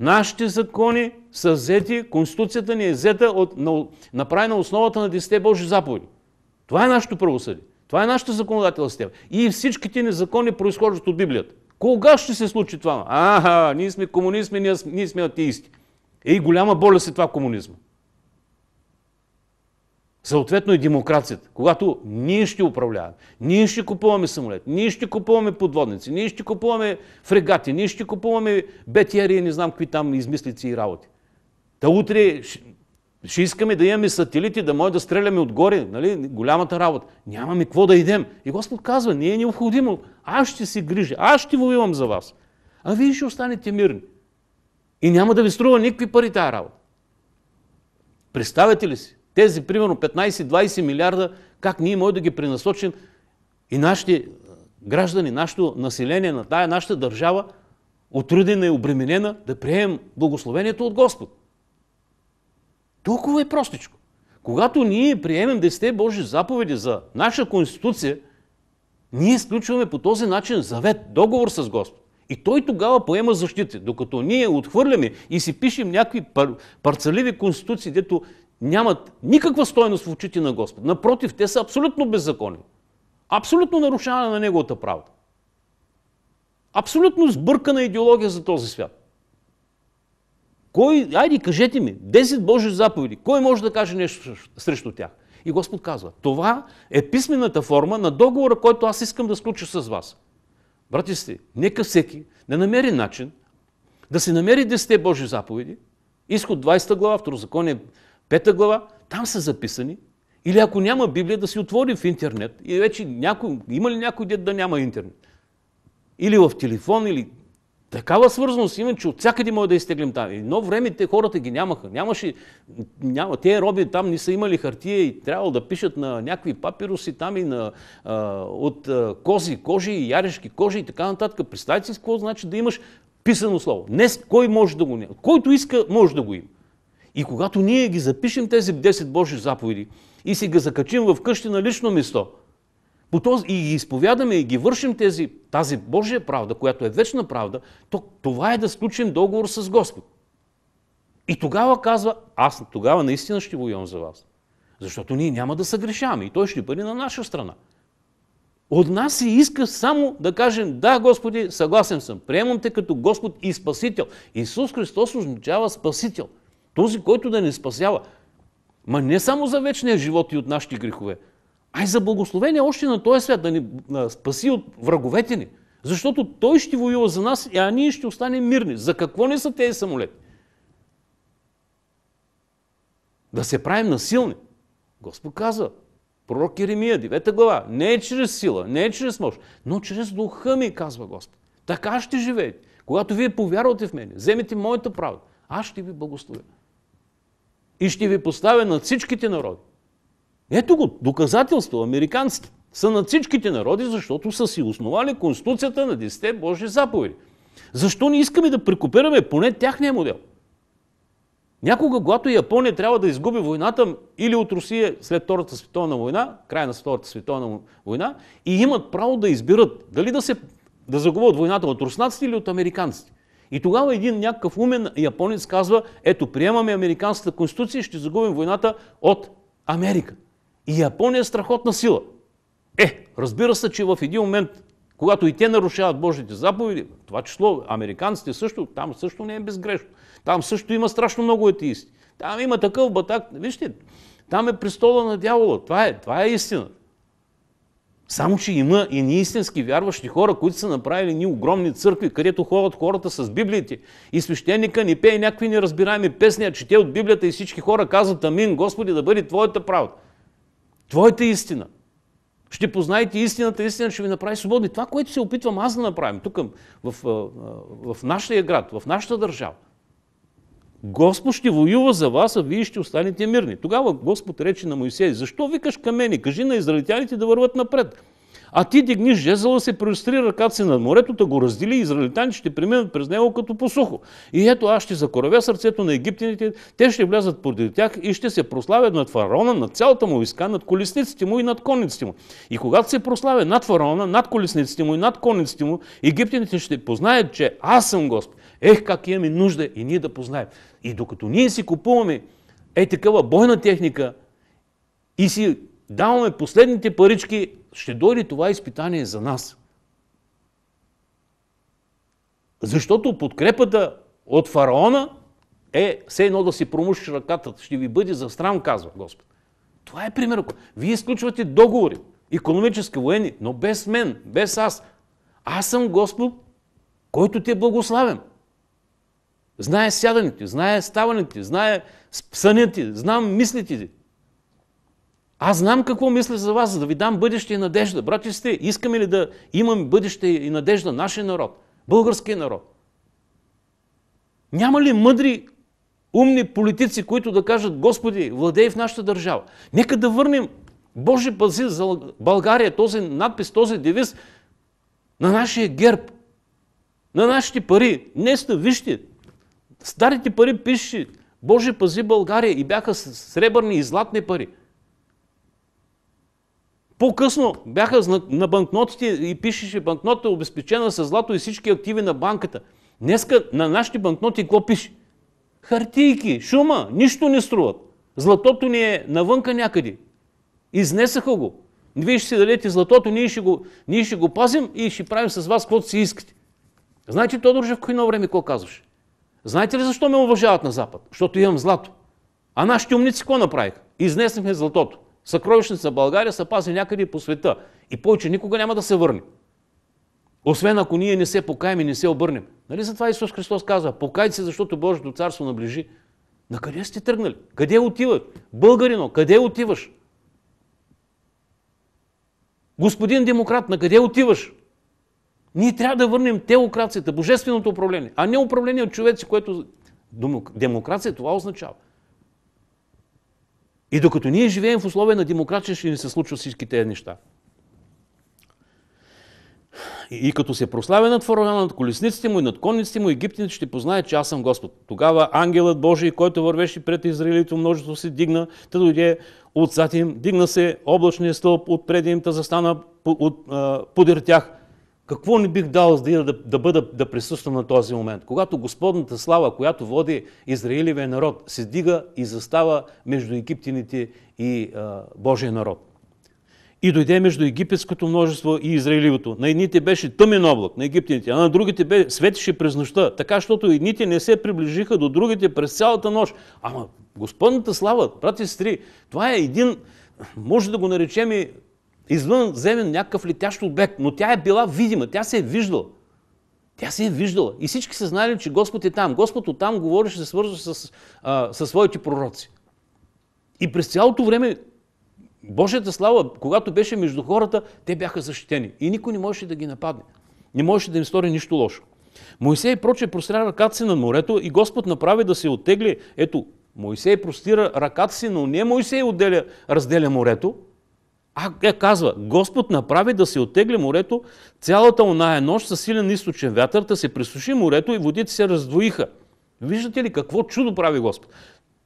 Нашите закони са взети, Конституцията ни е взета от, направена основата на 10 Божи заповеди. Това е нашето правосъдие. Това е нашата законодателна система. И всичките ни закони произхождат от Библията. Кога ще се случи това? Аха, ние сме комунизми, ние, ние сме атеисти. Ей, голяма болест е това комунизма. Съответно и демокрацията. Когато ние ще управляваме, ние ще купуваме самолет, ние ще купуваме подводници, ние ще купуваме фрегати, ние ще купуваме бетиери, не знам какви там измислици и работи. Та утре ще искаме да имаме сателити, да може да стреляме отгоре, нали? голямата работа. Нямаме какво да идем. И Господ казва, не е необходимо. Аз ще си грижа, аз ще воювам за вас. А вие ще останете мирни. И няма да ви струва никакви пари тази работа. Представете ли си? Тези, примерно, 15-20 милиарда, как ние може да ги пренасочим и нашите граждани, нашето население на тая нашата държава, отрудена и обременена, да приемем благословението от Господ. Толкова е простичко. Когато ние приемем 10 Божи заповеди за наша конституция, ние изключваме по този начин завет, договор с Господ. И той тогава поема защита, докато ние отхвърляме и си пишем някакви пар, конституции, дето нямат никаква стойност в очите на Господ. Напротив, те са абсолютно беззаконни. Абсолютно нарушаване на Неговата правда. Абсолютно сбъркана идеология за този свят. Кой, айде кажете ми, 10 Божи заповеди, кой може да каже нещо срещу тях? И Господ казва, това е писмената форма на договора, който аз искам да сключа с вас. Брати сте, нека всеки да намери начин да се намери 10 Божи заповеди, изход 20 глава, второзаконие 5 глава, там са записани. Или ако няма Библия, да си отвори в интернет. И вече някой, има ли някой дед да няма интернет? Или в телефон, или Такава свързаност има, че от всякъде може да изтеглим там. Едно време те хората ги нямаха. Нямаше, няма, те роби там не са имали хартия и трябвало да пишат на някакви папируси там и на, а, от а, кози, кожи и ярешки кожи и така нататък. Представете си какво значи да имаш писано слово. Днес кой може да го няма? Който иска, може да го има. И когато ние ги запишем тези 10 Божи заповеди и си ги закачим в къщи на лично место – по този, и ги изповядаме и ги вършим тези, тази Божия правда, която е вечна правда, то това е да сключим договор с Господ. И тогава казва, аз тогава наистина ще воювам за вас. Защото ние няма да съгрешаваме и той ще бъде на наша страна. От нас се иска само да кажем, да, Господи, съгласен съм, приемам те като Господ и Спасител. Исус Христос означава Спасител. Този, който да не спасява. Ма не само за вечния живот и от нашите грехове, Ай за благословение още на този свят, да ни спаси от враговете ни. Защото той ще воюва за нас, а ние ще останем мирни. За какво не са тези самолети? Да се правим насилни. Господ казва, пророк Еремия, 9 глава, не е чрез сила, не е чрез мощ, но чрез духа ми, казва Господ. Така ще живеете. Когато вие повярвате в мене, вземете моята правда, аз ще ви благословя. И ще ви поставя над всичките народи. Ето го, доказателство, американците Са над всичките народи, защото са си основали Конституцията на 10 те Божи заповеди. Защо не искаме да прекупираме поне тяхния модел? Някога, когато Япония трябва да изгуби войната или от Русия след Втората световна война, край на Втората световна война, и имат право да избират дали да, се, да загубят войната от руснаците или от американците. И тогава един някакъв умен японец казва, ето приемаме американската конституция и ще загубим войната от Америка. И Япония е страхотна сила. Е, разбира се, че в един момент, когато и те нарушават Божите заповеди, това число американците също, там също не е безгрешно. Там също има страшно много атеисти. Там има такъв батак. Вижте, там е престола на дявола. Това е, това е истина. Само, че има и неистински вярващи хора, които са направили ни огромни църкви, където ходят хората с библиите. И свещеника ни пее някакви неразбираеми песни, а чете от Библията и всички хора казват Амин, Господи, да бъде Твоята правда. Твоята истина. Ще познаете истината, истина ще ви направи свободни. Това, което се опитвам аз да направим тук, в, в, нашия град, в нашата държава. Господ ще воюва за вас, а вие ще останете мирни. Тогава Господ рече на Моисей, защо викаш към мене? Кажи на израелтяните да върват напред. А ти дигни жезъла, се преустри ръката си над морето, да го раздели и израелитаните ще преминат през него като посухо. И ето аз ще закоравя сърцето на египтяните, те ще влязат поради тях и ще се прославят над фараона, над цялата му войска, над колесниците му и над конниците му. И когато се прославя над фараона, над колесниците му и над конниците му, египтяните ще познаят, че аз съм Господ. Ех, как имаме нужда и ние да познаем. И докато ние си купуваме е такава бойна техника и си даваме последните парички, ще дойде това изпитание за нас. Защото подкрепата от фараона е все едно да си промушиш ръката, ще ви бъде за срам, казва Господ. Това е пример. Вие изключвате договори, економически, военни, но без мен, без аз. Аз съм Господ, който ти е благославен. Знае сядането знае ставането знае съня ти, знам мислите ти. Аз знам какво мисля за вас, за да ви дам бъдеще и надежда. Брати сте, искаме ли да имаме бъдеще и надежда нашия народ, българския народ? Няма ли мъдри, умни политици, които да кажат, Господи, владей в нашата държава? Нека да върнем Боже пази за България този надпис, този девиз на нашия герб, на нашите пари. Днес да вижте, старите пари пише Боже пази България и бяха сребърни и златни пари. По-късно бяха на банкнотите и пишеше банкнота е обезпечена с злато и всички активи на банката. Днеска на нашите банкноти какво пише? Хартийки, шума, нищо не струват. Златото ни е навънка някъде. Изнесаха го. Вие ще си дадете златото, ние ще, го, ние ще го пазим и ще правим с вас каквото си искате. Знаете Тодор Живко едно време какво казваше? Знаете ли защо ме уважават на Запад? Защото имам злато. А нашите умници какво направиха? Изнесахме златото. Съкровищница България се пази някъде по света и повече никога няма да се върне. Освен ако ние не се покаем и не се обърнем. Нали затова Исус Христос казва, покайте се, защото Божието царство наближи. На къде сте тръгнали? Къде отиват? Българино, къде отиваш? Господин демократ, на къде отиваш? Ние трябва да върнем теокрацията, божественото управление, а не управление от човеци, което демокрация това означава. И докато ние живеем в условия на демокрация, ще ни се случват всички тези неща. И, и като се прославя над фараона, над колесниците му и над конниците му, египтяните ще познаят, че аз съм Господ. Тогава ангелът Божий, който вървеше пред Израилите, множество се дигна, да дойде отзад им, дигна се облачния стълб отпред им, да застана подир тях. Какво не бих дал да, да, да, бъда, да присъствам на този момент? Когато Господната слава, която води Израилевия народ, се дига и застава между египтяните и а, Божия народ. И дойде между египетското множество и Израилевото. На едните беше тъмен облак, на египтяните, а на другите бе, светеше през нощта, така, защото едните не се приближиха до другите през цялата нощ. Ама Господната слава, брати и сестри, това е един, може да го наречем и извънземен някакъв летящ обект, но тя е била видима, тя се е виждала. Тя се е виждала. И всички са знали, че Господ е там. Господ от там говореше, се свързва с, а, своите пророци. И през цялото време Божията слава, когато беше между хората, те бяха защитени. И никой не можеше да ги нападне. Не можеше да им стори нищо лошо. Моисей проче простира ръката си на морето и Господ направи да се оттегли. Ето, Моисей простира ръката си, но не Моисей отделя, разделя морето, а е, казва, Господ направи да се отегли морето цялата оная е нощ със силен източен вятър, да се пресуши морето и водите се раздвоиха. Виждате ли какво чудо прави Господ?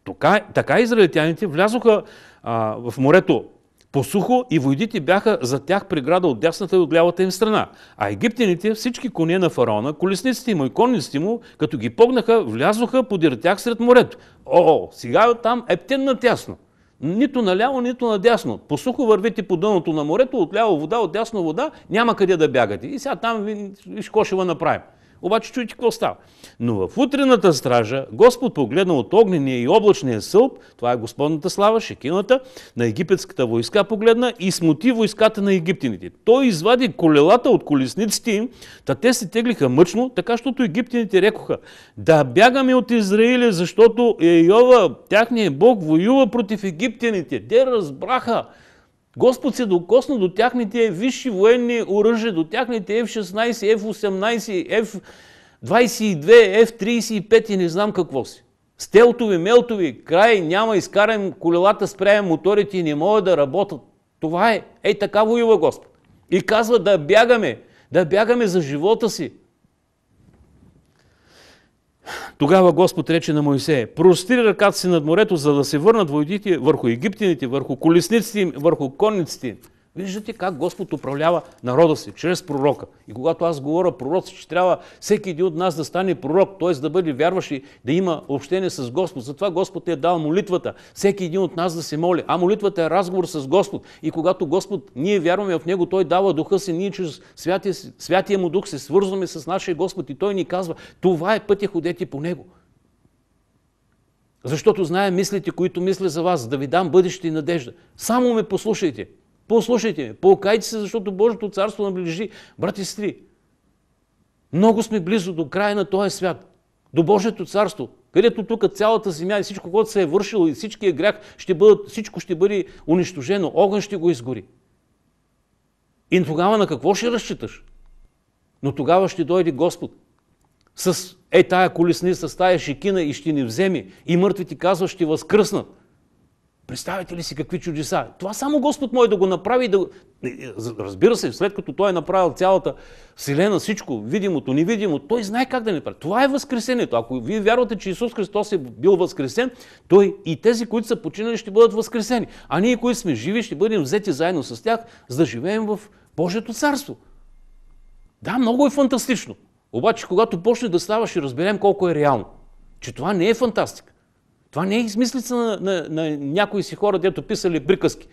Тока, така израелитяните влязоха а, в морето по сухо и войдите бяха за тях преграда от дясната и от лявата им страна. А египтяните, всички коне на фараона, колесниците му и конниците му, като ги погнаха, влязоха подир тях сред морето. О, сега там е птен тясно. Нито наляво, нито надясно. По сухо вървите по дъното на морето, отляво вода, отясно вода, няма къде да бягате. И сега там виж какво ще направим. Обаче чуйте какво става. Но в утрената стража Господ погледна от огнения и облачния сълб, това е Господната слава, шекината, на египетската войска погледна и смути войската на египтяните. Той извади колелата от колесниците им, та те се теглиха мъчно, така щото египтяните рекоха, да бягаме от Израиля, защото Йова, тяхният Бог, воюва против египтяните. Те разбраха, Господ се докосна до тяхните висши военни оръжия, до тяхните F-16, F-18, F-22, F-35 и не знам какво си. Стелтови, мелтови, край, няма, изкарам колелата, спрям моторите и не могат да работят. Това е. Ей така воюва Господ. И казва да бягаме, да бягаме за живота си, тогава Господ рече на Моисея, простри ръката си над морето, за да се върнат войдите върху египтяните, върху колесниците им, върху конниците им. Виждате как Господ управлява народа си, чрез пророка. И когато аз говоря пророци, че трябва всеки един от нас да стане пророк, т.е. да бъде вярващ и да има общение с Господ. Затова Господ е дал молитвата. Всеки един от нас да се моли. А молитвата е разговор с Господ. И когато Господ, ние вярваме в Него, Той дава духа си, ние чрез святия, святия му дух се свързваме с нашия Господ и Той ни казва, това е пътя, ходете по Него. Защото знае мислите, които мисля за вас, да ви дам бъдеще и надежда. Само ме послушайте. Послушайте ме, покайте се, защото Божието царство наближи. Брати и сестри, много сме близо до края на този свят, до Божието царство, където тук цялата земя и всичко, което се е вършило и всичкият е грях, ще бъдат, всичко ще бъде унищожено, огън ще го изгори. И тогава на какво ще разчиташ? Но тогава ще дойде Господ с е тая колесни, с тая шекина и ще ни вземе. И мъртвите казва, ще възкръснат. Представете ли си какви чудеса? Това само Господ може да го направи и да... Разбира се, след като Той е направил цялата вселена, всичко, видимото, невидимо, Той знае как да ни прави. Това е възкресението. Ако вие вярвате, че Исус Христос е бил възкресен, Той и тези, които са починали, ще бъдат възкресени. А ние, които сме живи, ще бъдем взети заедно с тях, за да живеем в Божието царство. Да, много е фантастично. Обаче, когато почне да става, ще разберем колко е реално. Че това не е фантастика. Това не е измислица на, на, на някои си хора, дето писали приказки.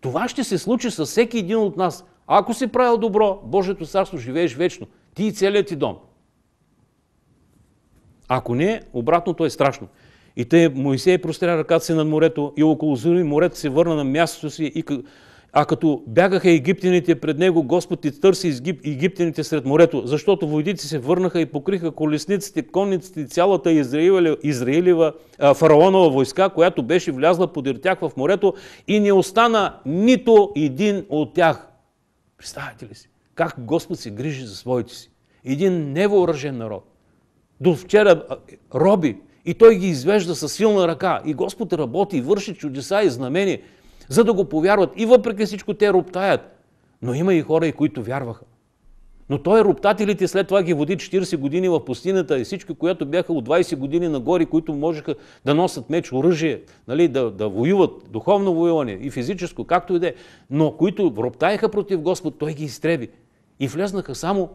Това ще се случи с всеки един от нас. Ако си правил добро, Божието царство живееш вечно. Ти и целият ти дом. Ако не, обратното е страшно. И те, Моисей простря ръката си над морето и около Зори морето се върна на мястото си и а като бягаха египтяните пред него, Господ и търси египтяните сред морето, защото войдите се върнаха и покриха колесниците, конниците и цялата Израилева, фараонова войска, която беше влязла подир тях в морето и не остана нито един от тях. Представете ли си? Как Господ се грижи за своите си? Един невооръжен народ. До вчера роби и той ги извежда със силна ръка. И Господ работи върши чудеса и знамения за да го повярват. И въпреки всичко те роптаят. Но има и хора, и които вярваха. Но той роптателите след това ги води 40 години в пустинята и всички, които бяха от 20 години нагоре, които можеха да носят меч, оръжие, нали, да, да воюват, духовно воюване и физическо, както и да е, но които роптаеха против Господ, той ги изтреби. И влезнаха само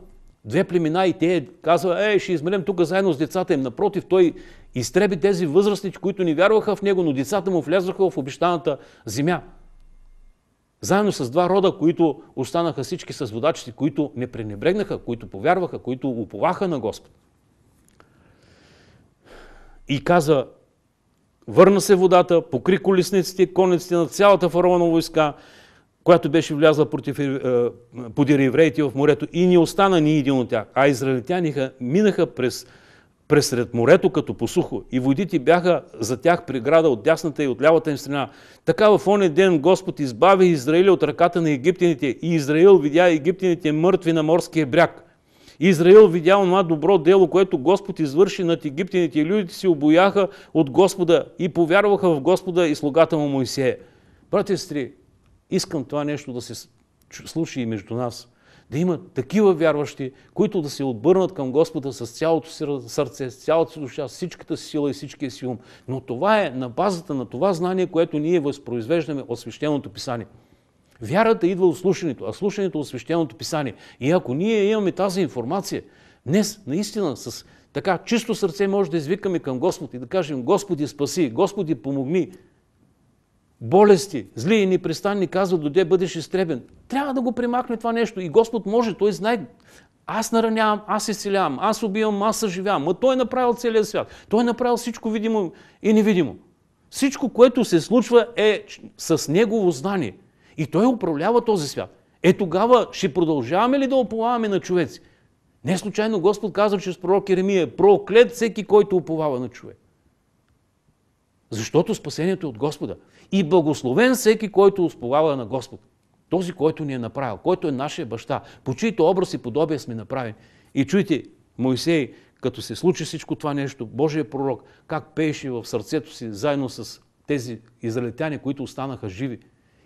две племена и те казва, е, ще измерем тук заедно с децата им. Напротив, той изтреби тези възрастни, които не вярваха в него, но децата му влязоха в обещаната земя. Заедно с два рода, които останаха всички с водачите, които не пренебрегнаха, които повярваха, които уповаха на Господ. И каза, върна се водата, покри колесниците, конниците на цялата фараонова войска, която беше влязла против, е, е подир евреите в морето и не остана ни един от тях. А израелитяниха минаха през, през сред морето като посухо и водите бяха за тях преграда от дясната и от лявата им страна. Така в он ден Господ избави Израиля от ръката на египтяните и Израил видя египтяните мъртви на морския бряг. Израил видя онова добро дело, което Господ извърши над египтяните и людите се обояха от Господа и повярваха в Господа и слугата му Моисея. Братя и сестри, Искам това нещо да се случи и между нас. Да има такива вярващи, които да се отбърнат към Господа с цялото си сърце, с цялата си душа, с всичката си сила и всичкия си ум. Но това е на базата на това знание, което ние възпроизвеждаме от свещеното писание. Вярата идва от слушането, а слушането от свещеното писание. И ако ние имаме тази информация, днес наистина с така чисто сърце може да извикаме към Господ и да кажем Господи спаси, Господи помогни, болести, зли и непрестанни, казва, доде бъдеш изтребен. Трябва да го примахне това нещо. И Господ може, Той знае. Аз наранявам, аз изцелявам, аз убивам, аз съживявам. Ма Той е направил целия свят. Той е направил всичко видимо и невидимо. Всичко, което се случва е с Негово знание. И Той управлява този свят. Е тогава ще продължаваме ли да оплаваме на човеци? Не случайно Господ казва чрез пророк Еремия, проклет всеки, който оплавава на човек. Защото спасението е от Господа. И благословен всеки, който усполява на Господ. Този, който ни е направил, който е нашия баща, по чието образ и подобие сме направени. И чуйте, Моисей, като се случи всичко това нещо, Божия пророк, как пееше в сърцето си, заедно с тези израелитяни, които останаха живи.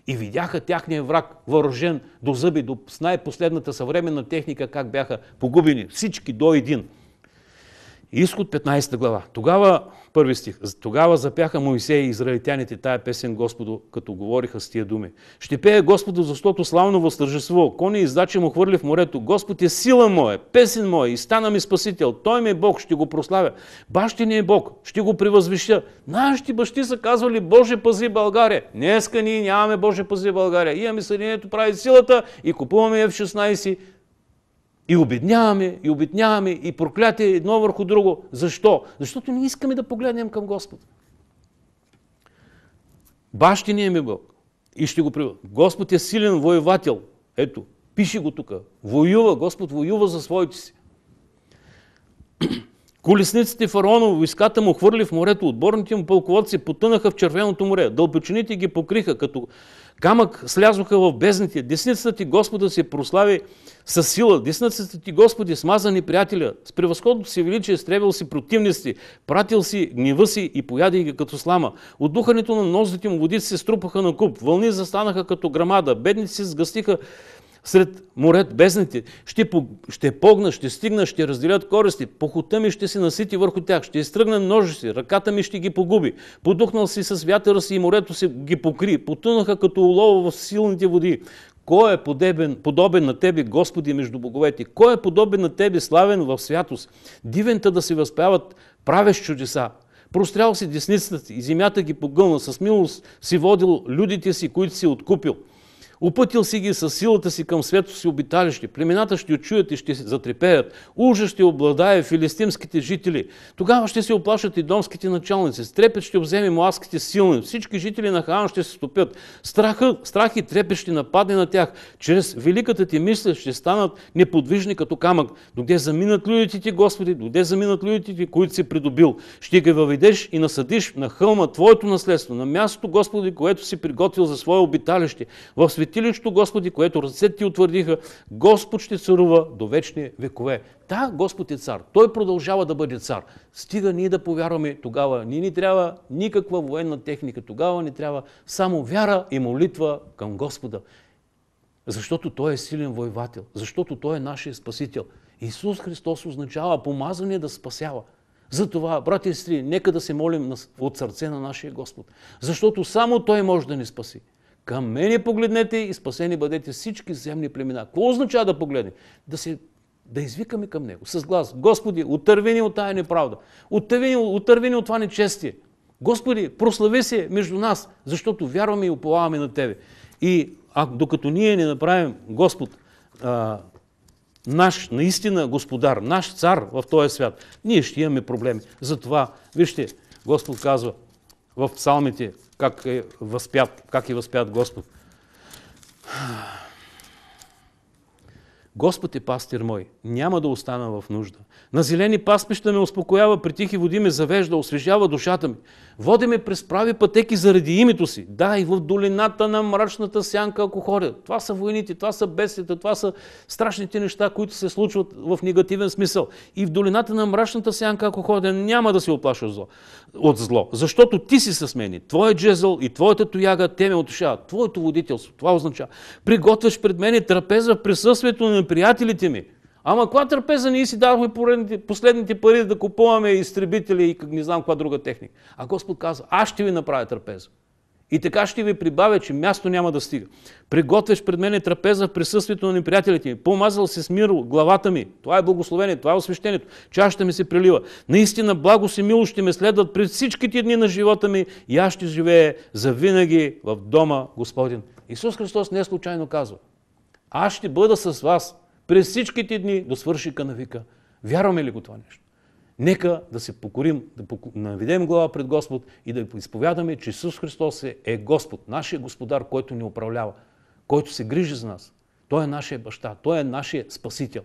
И видяха тяхния враг, въоръжен до зъби, до с най-последната съвременна техника, как бяха погубени. Всички до един. Изход 15 глава. Тогава, първи стих, тогава запяха Моисей и израелитяните тая песен Господу, като говориха с тия думи. Ще пее Господу, защото славно възтържество, Кони издача му хвърли в морето. Господ е сила моя, песен моя и стана ми спасител. Той ми е Бог, ще го прославя. Бащи ни е Бог, ще го превъзвеща. Нашите бащи са казвали, Боже пази България. Днеска ние нямаме Боже пази България. Имаме Съединението прави силата и купуваме F-16 и обедняваме, и обедняваме, и проклятие едно върху друго. Защо? Защото не искаме да погледнем към Господ. Бащиния ми е Бог. И ще го приведа. Господ е силен воевател. Ето, пише го тук. Воюва, Господ воюва за своите си. (clears throat) Колесниците фараонови, войската му хвърли в морето, отборните му пълководци потънаха в червеното море, дълбочините ги покриха, като камък слязоха в бездните, десницата ти Господа се прослави с сила, десницата ти, Господи, смазани приятеля, с превъзходното си величие стребил си противници, пратил си гнева си и пояди ги като слама. От духането на ноздите му водици се струпаха на куп, вълни застанаха като грамада, бедници се сгъстиха сред морет бездните, ще, по, ще погна, ще стигна, ще разделят користи, похота ми ще се насити върху тях, ще изтръгна ножи си, ръката ми ще ги погуби. Подухнал си с вятъра си и морето си ги покри, потънаха като улова в силните води. Кой е подобен, подобен на Тебе, Господи, между боговете? Кой е подобен на Тебе, славен в святост? Дивента да се възпяват, правеш чудеса. Прострял си десницата си, и земята ги погълна. С милост си водил людите си, които си откупил. Опътил си ги с силата си към светото си обиталище. Племената ще очуят и ще затрепеят. Ужас ще обладае филистимските жители. Тогава ще се оплашат и домските началници. Стрепет ще вземе муаските силни. Всички жители на Хаан ще се стопят. Страха, страх и трепет ще нападне на тях. Чрез великата ти мисля ще станат неподвижни като камък. Докъде заминат людите ти, Господи, докъде заминат людите ти, които си придобил. Ще ги въведеш и насъдиш на хълма Твоето наследство, на мястото, Господи, което си приготвил за свое обиталище, в светилището, Господи, което ръцете ти утвърдиха, Господ ще царува до вечни векове. Да, Господ е цар. Той продължава да бъде цар. Стига ние да повярваме тогава. Ние ни трябва никаква военна техника. Тогава ни трябва само вяра и молитва към Господа. Защото Той е силен воевател. Защото Той е нашия спасител. Исус Христос означава помазане да спасява. Затова, брати и сестри, нека да се молим от сърце на нашия Господ. Защото само Той може да ни спаси. Към мене погледнете и спасени бъдете всички земни племена. Какво означава да погледне? Да, се, да извикаме към Него с глас. Господи, отърви ни от тая неправда. Отърви ни, отърви ни от това нечестие. Господи, прослави се между нас, защото вярваме и уповаваме на Тебе. И а, докато ние не направим Господ а, наш наистина господар, наш цар в този свят, ние ще имаме проблеми. Затова, вижте, Господ казва в псалмите, как и воспят, как и воспят Господь. Господ е пастир мой, няма да остана в нужда. На зелени паспища ме успокоява, при тихи води ме завежда, освежава душата ми. Води ме през прави пътеки заради името си. Да, и в долината на мрачната сянка, ако ходя. Това са войните, това са бесите, това са страшните неща, които се случват в негативен смисъл. И в долината на мрачната сянка, ако ходя, няма да се оплаша от зло. Защото ти си с мен. Твоят е джезъл и твоята тояга те ме отушават. Твоето водителство. Това означава. Приготвяш пред мен трапеза в присъствието на и приятелите ми. Ама кога търпеза ние си давахме последните пари да купуваме изтребители и не знам каква друга техника. А Господ казва, аз ще ви направя трапеза. И така ще ви прибавя, че място няма да стига. Приготвяш пред мене трапеза в присъствието на неприятелите ми. Помазал се с мир главата ми. Това е благословение, това е освещението. Чашата ми се прилива. Наистина благо си мило ще ме следват през всичките дни на живота ми и аз ще живея завинаги в дома Господен. Исус Христос не случайно казва – аз ще бъда с вас през всичките дни до свършика на вика. Вярваме ли го това нещо? Нека да се покорим, да наведем глава пред Господ и да изповядаме, че Исус Христос е, е Господ, нашия Господар, който ни управлява, който се грижи за нас. Той е нашия баща, Той е нашия Спасител.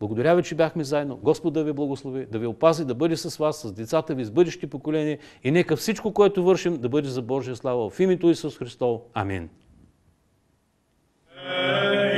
Благодаря ви, че бяхме заедно. Господ да ви благослови, да ви опази, да бъде с вас, с децата ви, с бъдещи поколения и нека всичко, което вършим, да бъде за Божия слава. В името Исус Христов. Амин. Amen.